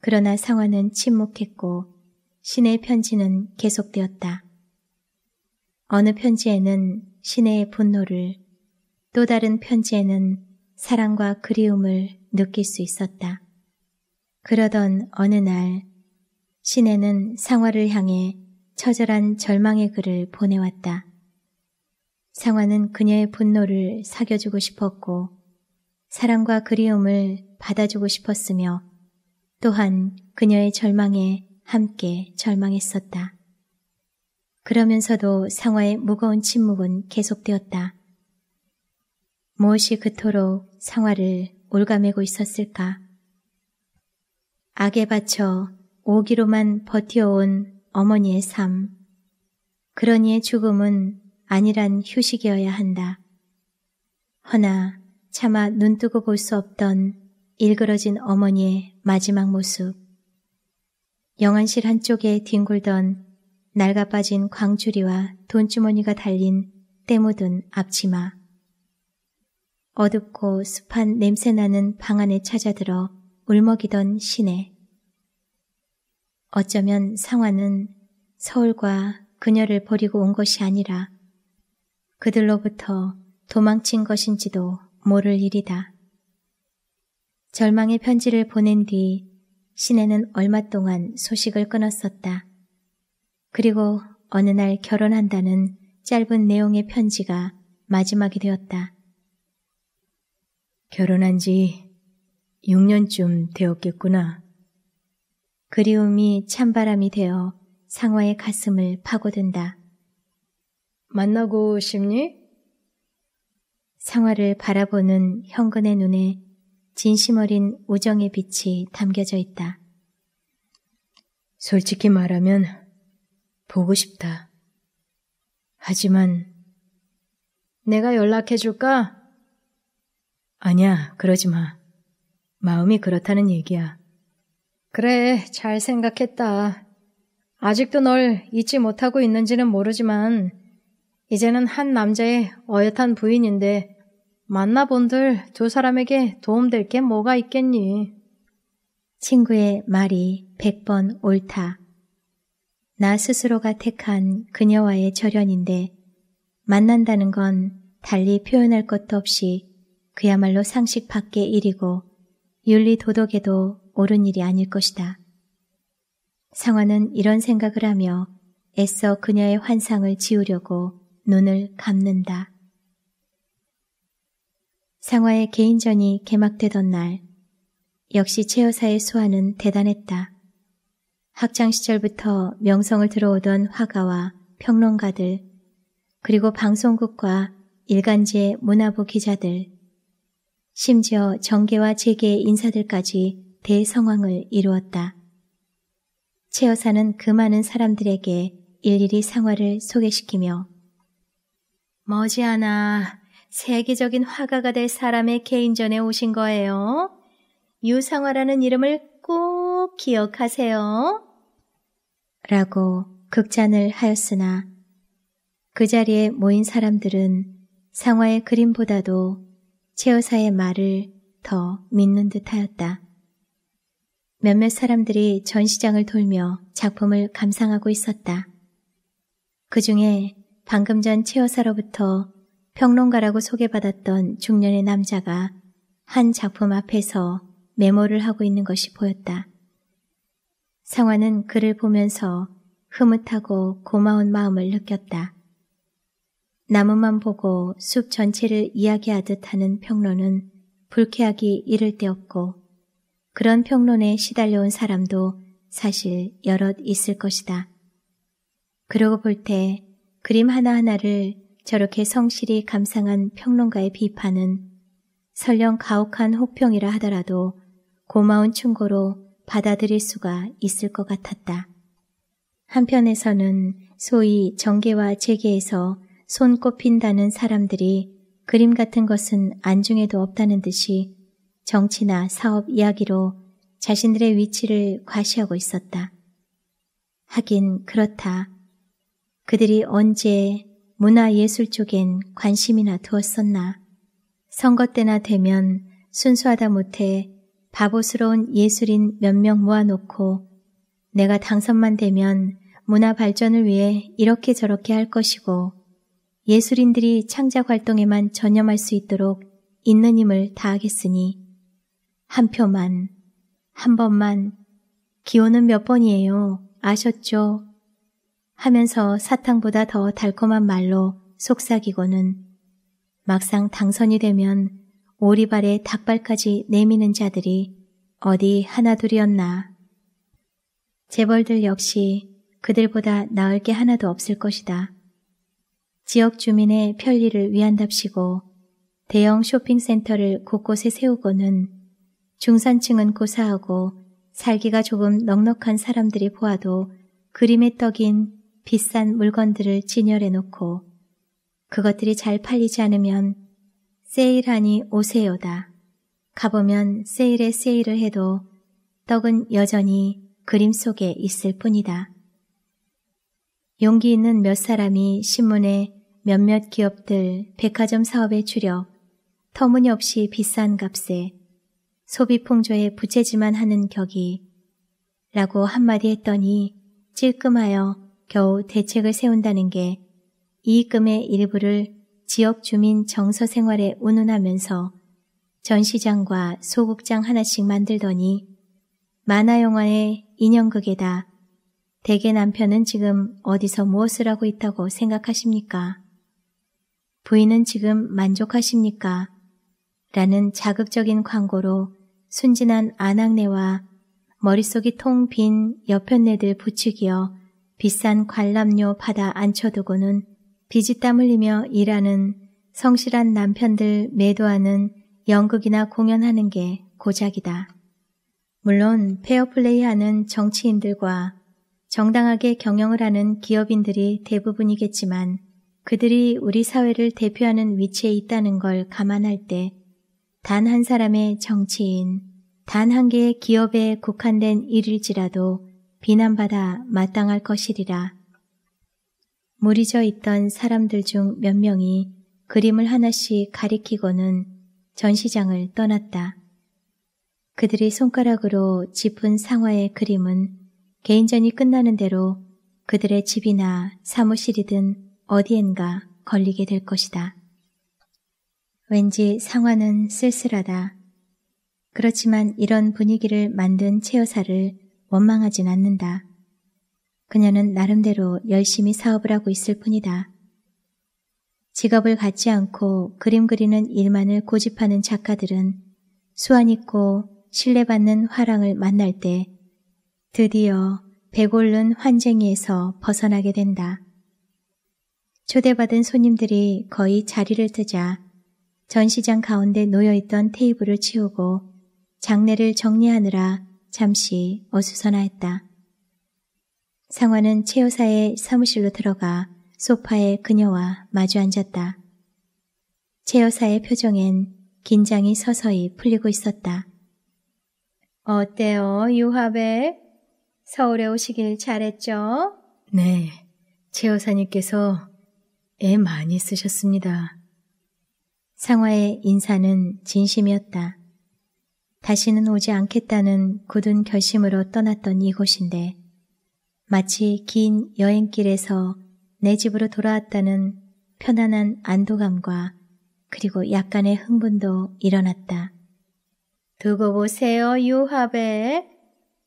그러나 상화는 침묵했고 신의 편지는 계속되었다. 어느 편지에는 신의 분노를 또 다른 편지에는 사랑과 그리움을 느낄 수 있었다. 그러던 어느 날 시내는 상화를 향해 처절한 절망의 글을 보내왔다. 상화는 그녀의 분노를 사겨주고 싶었고 사랑과 그리움을 받아주고 싶었으며 또한 그녀의 절망에 함께 절망했었다. 그러면서도 상화의 무거운 침묵은 계속되었다. 무엇이 그토록 상화를 올가매고 있었을까? 악에 받쳐 오기로만 버텨온 어머니의 삶. 그러니의 죽음은 아니란 휴식이어야 한다. 허나 차마 눈뜨고 볼 수 없던 일그러진 어머니의 마지막 모습. 영안실 한쪽에 뒹굴던 낡아 빠진 광주리와 돈주머니가 달린 때묻은 앞치마. 어둡고 습한 냄새나는 방 안에 찾아들어 울먹이던 시내. 어쩌면 상화는 서울과 그녀를 버리고 온 것이 아니라 그들로부터 도망친 것인지도 모를 일이다. 절망의 편지를 보낸 뒤 시내는 얼마 동안 소식을 끊었었다. 그리고 어느 날 결혼한다는 짧은 내용의 편지가 마지막이 되었다. 결혼한 지 6년쯤 되었겠구나. 그리움이 찬바람이 되어 상화의 가슴을 파고든다. 만나고 싶니? 상화를 바라보는 형근의 눈에 진심 어린 우정의 빛이 담겨져 있다. 솔직히 말하면 보고 싶다. 하지만 내가 연락해줄까? 아니야, 그러지 마. 마음이 그렇다는 얘기야. 그래, 잘 생각했다. 아직도 널 잊지 못하고 있는지는 모르지만, 이제는 한 남자의 어엿한 부인인데, 만나본들 두 사람에게 도움될 게 뭐가 있겠니? 친구의 말이 백번 옳다. 나 스스로가 택한 그녀와의 절연인데, 만난다는 건 달리 표현할 것도 없이 그야말로 상식 밖의 일이고, 윤리 도덕에도 옳은 일이 아닐 것이다. 상화는 이런 생각을 하며 애써 그녀의 환상을 지우려고 눈을 감는다. 상화의 개인전이 개막되던 날 역시 최 여사의 수완은 대단했다. 학창 시절부터 명성을 들어오던 화가와 평론가들 그리고 방송국과 일간지의 문화부 기자들 심지어 정계와 재계의 인사들까지 대성황을 이루었다. 최 여사는 그 많은 사람들에게 일일이 상화를 소개시키며 머지않아 세계적인 화가가 될 사람의 개인전에 오신 거예요. 유상화라는 이름을 꼭 기억하세요. 라고 극찬을 하였으나 그 자리에 모인 사람들은 상화의 그림보다도 최 여사의 말을 더 믿는 듯하였다. 몇몇 사람들이 전시장을 돌며 작품을 감상하고 있었다. 그 중에 방금 전최 여사로부터 평론가라고 소개받았던 중년의 남자가 한 작품 앞에서 메모를 하고 있는 것이 보였다. 상화는 그를 보면서 흐뭇하고 고마운 마음을 느꼈다. 나무만 보고 숲 전체를 이야기하듯 하는 평론은 불쾌하기 이를 데 없고 그런 평론에 시달려온 사람도 사실 여럿 있을 것이다. 그러고 볼 때 그림 하나하나를 저렇게 성실히 감상한 평론가의 비판은 설령 가혹한 혹평이라 하더라도 고마운 충고로 받아들일 수가 있을 것 같았다. 한편에서는 소위 정계와 재계에서 손꼽힌다는 사람들이 그림 같은 것은 안중에도 없다는 듯이 정치나 사업 이야기로 자신들의 위치를 과시하고 있었다. 하긴 그렇다. 그들이 언제 문화예술 쪽엔 관심이나 두었었나. 선거 때나 되면 순수하다 못해 바보스러운 예술인 몇 명 모아놓고 내가 당선만 되면 문화 발전을 위해 이렇게 저렇게 할 것이고 예술인들이 창작 활동에만 전념할 수 있도록 있는 힘을 다하겠으니 한 표만, 한 번만, 기호는 몇 번이에요. 아셨죠? 하면서 사탕보다 더 달콤한 말로 속삭이고는 막상 당선이 되면 오리발에 닭발까지 내미는 자들이 어디 하나둘이었나. 재벌들 역시 그들보다 나을 게 하나도 없을 것이다. 지역 주민의 편리를 위한답시고 대형 쇼핑센터를 곳곳에 세우고는 중산층은 고사하고 살기가 조금 넉넉한 사람들이 보아도 그림의 떡인 비싼 물건들을 진열해 놓고 그것들이 잘 팔리지 않으면 세일하니 오세요다. 가보면 세일에 세일을 해도 떡은 여전히 그림 속에 있을 뿐이다. 용기 있는 몇 사람이 신문에 몇몇 기업들 백화점 사업에 주력, 터무니없이 비싼 값에 소비 풍조에 부채지만 하는 격이 라고 한마디 했더니 찔끔하여 겨우 대책을 세운다는 게 이익금의 일부를 지역 주민 정서 생활에 운운하면서 전시장과 소극장 하나씩 만들더니 만화영화의 인형극에다 대개 남편은 지금 어디서 무엇을 하고 있다고 생각하십니까? 부인은 지금 만족하십니까? 라는 자극적인 광고로 순진한 안악내와 머릿속이 통 빈 여편네들 부추기어 비싼 관람료 받아 앉혀두고는 비지땀 흘리며 일하는 성실한 남편들 매도하는 연극이나 공연하는 게 고작이다. 물론 페어플레이하는 정치인들과 정당하게 경영을 하는 기업인들이 대부분이겠지만 그들이 우리 사회를 대표하는 위치에 있다는 걸 감안할 때 단 한 사람의 정치인, 단 한 개의 기업에 국한된 일일지라도 비난받아 마땅할 것이리라. 무리져 있던 사람들 중 몇 명이 그림을 하나씩 가리키고는 전시장을 떠났다. 그들이 손가락으로 짚은 상화의 그림은 개인전이 끝나는 대로 그들의 집이나 사무실이든 어디엔가 걸리게 될 것이다. 왠지 상황은 쓸쓸하다. 그렇지만 이런 분위기를 만든 최 여사를 원망하진 않는다. 그녀는 나름대로 열심히 사업을 하고 있을 뿐이다. 직업을 갖지 않고 그림 그리는 일만을 고집하는 작가들은 수완 있고 신뢰받는 화랑을 만날 때 드디어 배골른 환쟁이에서 벗어나게 된다. 초대받은 손님들이 거의 자리를 뜨자 전시장 가운데 놓여있던 테이블을 치우고 장례를 정리하느라 잠시 어수선하였다. 상화는 최여사의 사무실로 들어가 소파에 그녀와 마주 앉았다. 최여사의 표정엔 긴장이 서서히 풀리고 있었다. 어때요, 유합에? 서울에 오시길 잘했죠? 네. 최 여사님께서 애 많이 쓰셨습니다. 상화의 인사는 진심이었다. 다시는 오지 않겠다는 굳은 결심으로 떠났던 이곳인데 마치 긴 여행길에서 내 집으로 돌아왔다는 편안한 안도감과 그리고 약간의 흥분도 일어났다. 두고 보세요, 유합에.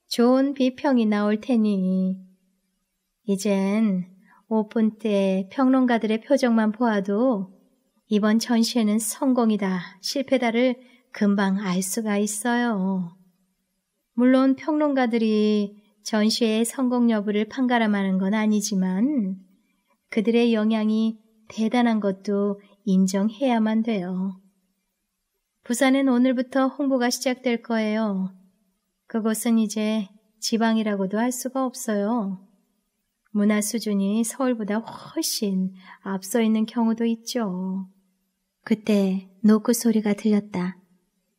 좋은 비평이 나올 테니 이젠 오픈 때 평론가들의 표정만 보아도 이번 전시회는 성공이다, 실패다를 금방 알 수가 있어요. 물론 평론가들이 전시회의 성공 여부를 판가름하는 건 아니지만 그들의 영향이 대단한 것도 인정해야만 돼요. 부산은 오늘부터 홍보가 시작될 거예요. 그곳은 이제 지방이라고도 할 수가 없어요. 문화 수준이 서울보다 훨씬 앞서 있는 경우도 있죠. 그때 노크 소리가 들렸다.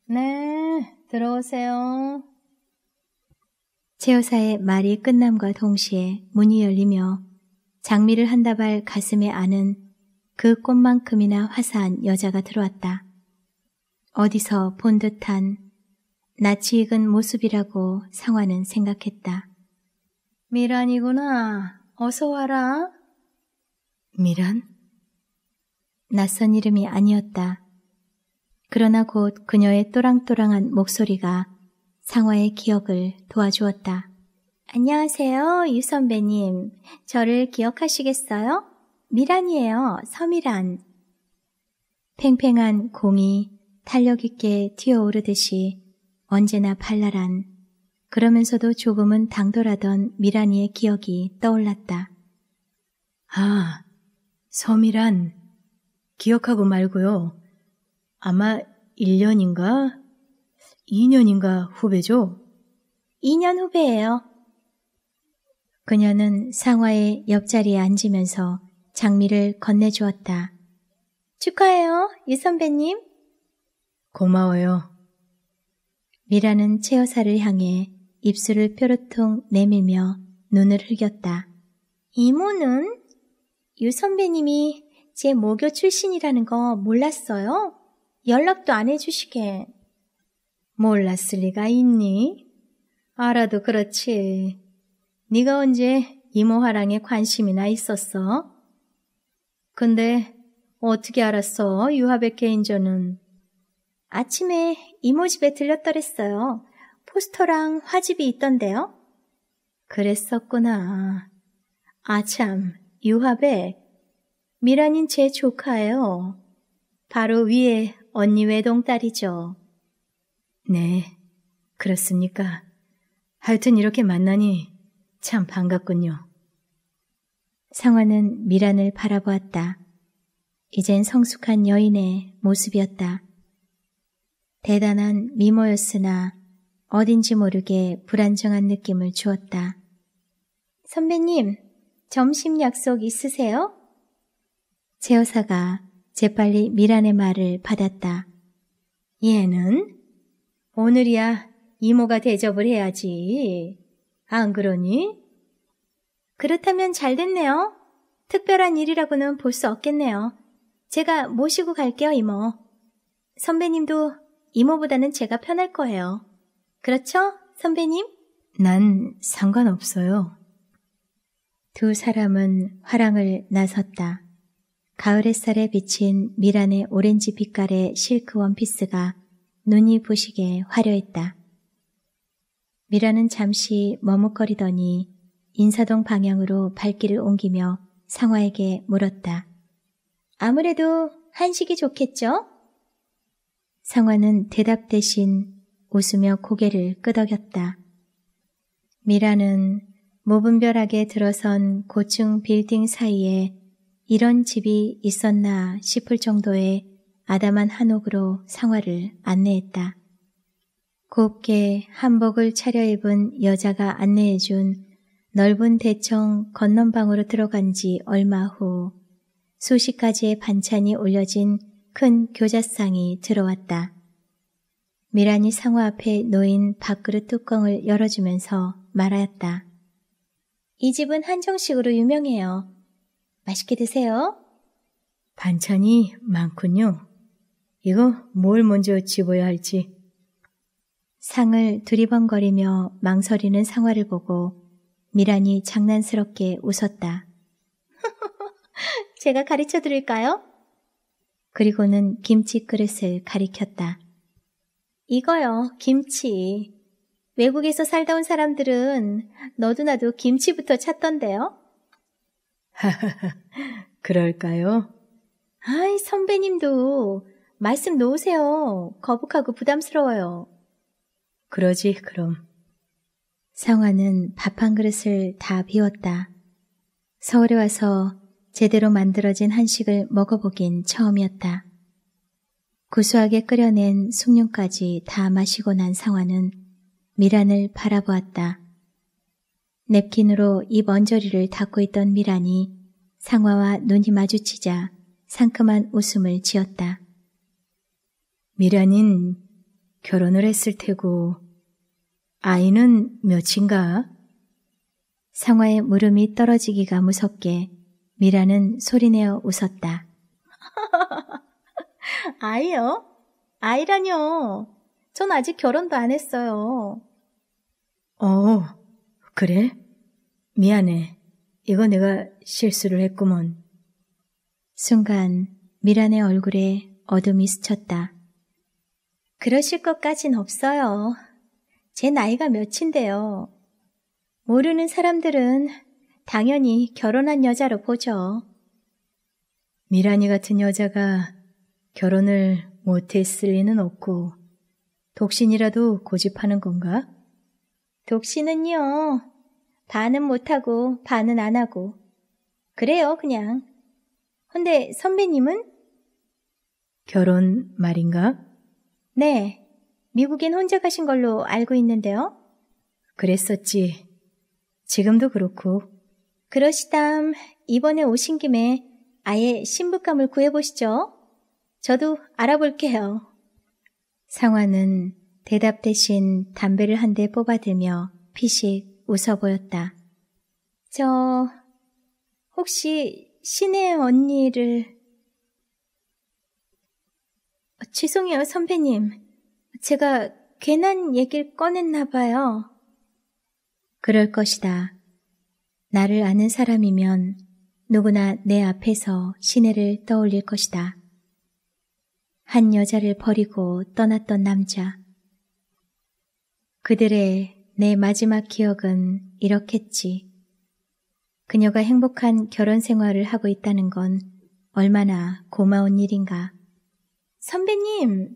네, 들어오세요. 최여사의 말이 끝남과 동시에 문이 열리며 장미를 한 다발 가슴에 안은 그 꽃만큼이나 화사한 여자가 들어왔다. 어디서 본 듯한 낯이 익은 모습이라고 상화는 생각했다. 미란이구나. 어서 와라. 미란? 낯선 이름이 아니었다. 그러나 곧 그녀의 또랑또랑한 목소리가 상화의 기억을 도와주었다. 안녕하세요, 유 선배님. 저를 기억하시겠어요? 미란이에요, 서미란. 팽팽한 공이 탄력 있게 튀어오르듯이 언제나 발랄한 그러면서도 조금은 당돌하던 미란이의 기억이 떠올랐다. 아, 섬이란 기억하고 말고요. 아마 1년인가 2년인가 후배죠? 2년 후배예요. 그녀는 상화의 옆자리에 앉으면서 장미를 건네주었다. 축하해요, 유 선배님. 고마워요. 미라는 최여사를 향해 입술을 뾰로통 내밀며 눈을 흘겼다. 이모는? 유 선배님이 제 모교 출신이라는 거 몰랐어요? 연락도 안 해주시게. 몰랐을 리가 있니? 알아도 그렇지. 네가 언제 이모화랑에 관심이나 있었어? 근데 어떻게 알았어? 유하백 개인전은 아침에 이모 집에 들렸더랬어요. 포스터랑 화집이 있던데요? 그랬었구나. 아참, 유합에 미란인 제 조카예요. 바로 위에 언니 외동딸이죠. 네, 그렇습니까. 하여튼 이렇게 만나니 참 반갑군요. 상화는 미란을 바라보았다. 이젠 성숙한 여인의 모습이었다. 대단한 미모였으나 어딘지 모르게 불안정한 느낌을 주었다. 선배님, 점심 약속 있으세요? 제 여사가 재빨리 미란의 말을 받았다. 얘는? 오늘이야 이모가 대접을 해야지. 안 그러니? 그렇다면 잘 됐네요. 특별한 일이라고는 볼 수 없겠네요. 제가 모시고 갈게요, 이모. 선배님도 이모보다는 제가 편할 거예요. 그렇죠, 선배님? 난 상관없어요. 두 사람은 화랑을 나섰다. 가을 햇살에 비친 미란의 오렌지 빛깔의 실크 원피스가 눈이 부시게 화려했다. 미란은 잠시 머뭇거리더니 인사동 방향으로 발길을 옮기며 상화에게 물었다. 아무래도 한식이 좋겠죠? 성화는 대답 대신 웃으며 고개를 끄덕였다. 미라는 모분별하게 들어선 고층 빌딩 사이에 이런 집이 있었나 싶을 정도의 아담한 한옥으로 상화를 안내했다. 곱게 한복을 차려입은 여자가 안내해준 넓은 대청 건넌방으로 들어간 지 얼마 후 수십 가지의 반찬이 올려진 큰 교자상이 들어왔다. 미란이 상호 앞에 놓인 밥그릇 뚜껑을 열어주면서 말하였다. 이 집은 한정식으로 유명해요. 맛있게 드세요. 반찬이 많군요. 이거 뭘 먼저 집어야 할지. 상을 두리번거리며 망설이는 상화를 보고 미란이 장난스럽게 웃었다. 제가 가르쳐 드릴까요? 그리고는 김치 그릇을 가리켰다. 이거요, 김치. 외국에서 살다 온 사람들은 너도 나도 김치부터 찾던데요? 하하하, 그럴까요? 아이, 선배님도 말씀 놓으세요. 거북하고 부담스러워요. 그러지, 그럼. 성화는 밥 한 그릇을 다 비웠다. 서울에 와서 제대로 만들어진 한식을 먹어보긴 처음이었다. 구수하게 끓여낸 숭늉까지 다 마시고 난 상화는 미란을 바라보았다. 냅킨으로 입 언저리를 닦고 있던 미란이 상화와 눈이 마주치자 상큼한 웃음을 지었다. 미란인 결혼을 했을 테고 아이는 몇인가? 상화의 물음이 떨어지기가 무섭게 미라는 소리내어 웃었다. 아이요? 아이라뇨. 전 아직 결혼도 안 했어요. 어, 그래? 미안해. 이거 내가 실수를 했구먼. 순간 미란의 얼굴에 어둠이 스쳤다. 그러실 것까진 없어요. 제 나이가 몇인데요. 모르는 사람들은 당연히 결혼한 여자로 보죠. 미란이 같은 여자가 결혼을 못했을 리는 없고, 독신이라도 고집하는 건가? 독신은요, 반은 못하고 반은 안 하고. 그래요, 그냥. 근데 선배님은? 결혼 말인가? 네. 미국엔 혼자 가신 걸로 알고 있는데요. 그랬었지. 지금도 그렇고. 그러시담 이번에 오신 김에 아예 신부감을 구해보시죠. 저도 알아볼게요. 상화는 대답 대신 담배를 한 대 뽑아들며 피식 웃어 보였다. 저 혹시 신의 언니를 어, 죄송해요 선배님. 제가 괜한 얘길 꺼냈나 봐요. 그럴 것이다. 나를 아는 사람이면 누구나 내 앞에서 시내를 떠올릴 것이다. 한 여자를 버리고 떠났던 남자. 그들의 내 마지막 기억은 이렇겠지. 그녀가 행복한 결혼 생활을 하고 있다는 건 얼마나 고마운 일인가. 선배님!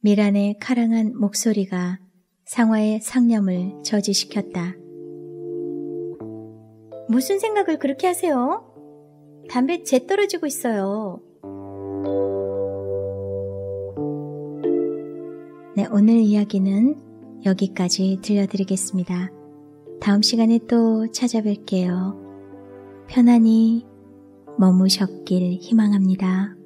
미란의 카랑한 목소리가 상화의 상념을 저지시켰다. 무슨 생각을 그렇게 하세요? 담배 재 떨어지고 있어요. 네, 오늘 이야기는 여기까지 들려드리겠습니다. 다음 시간에 또 찾아뵐게요. 편안히 머무셨길 희망합니다.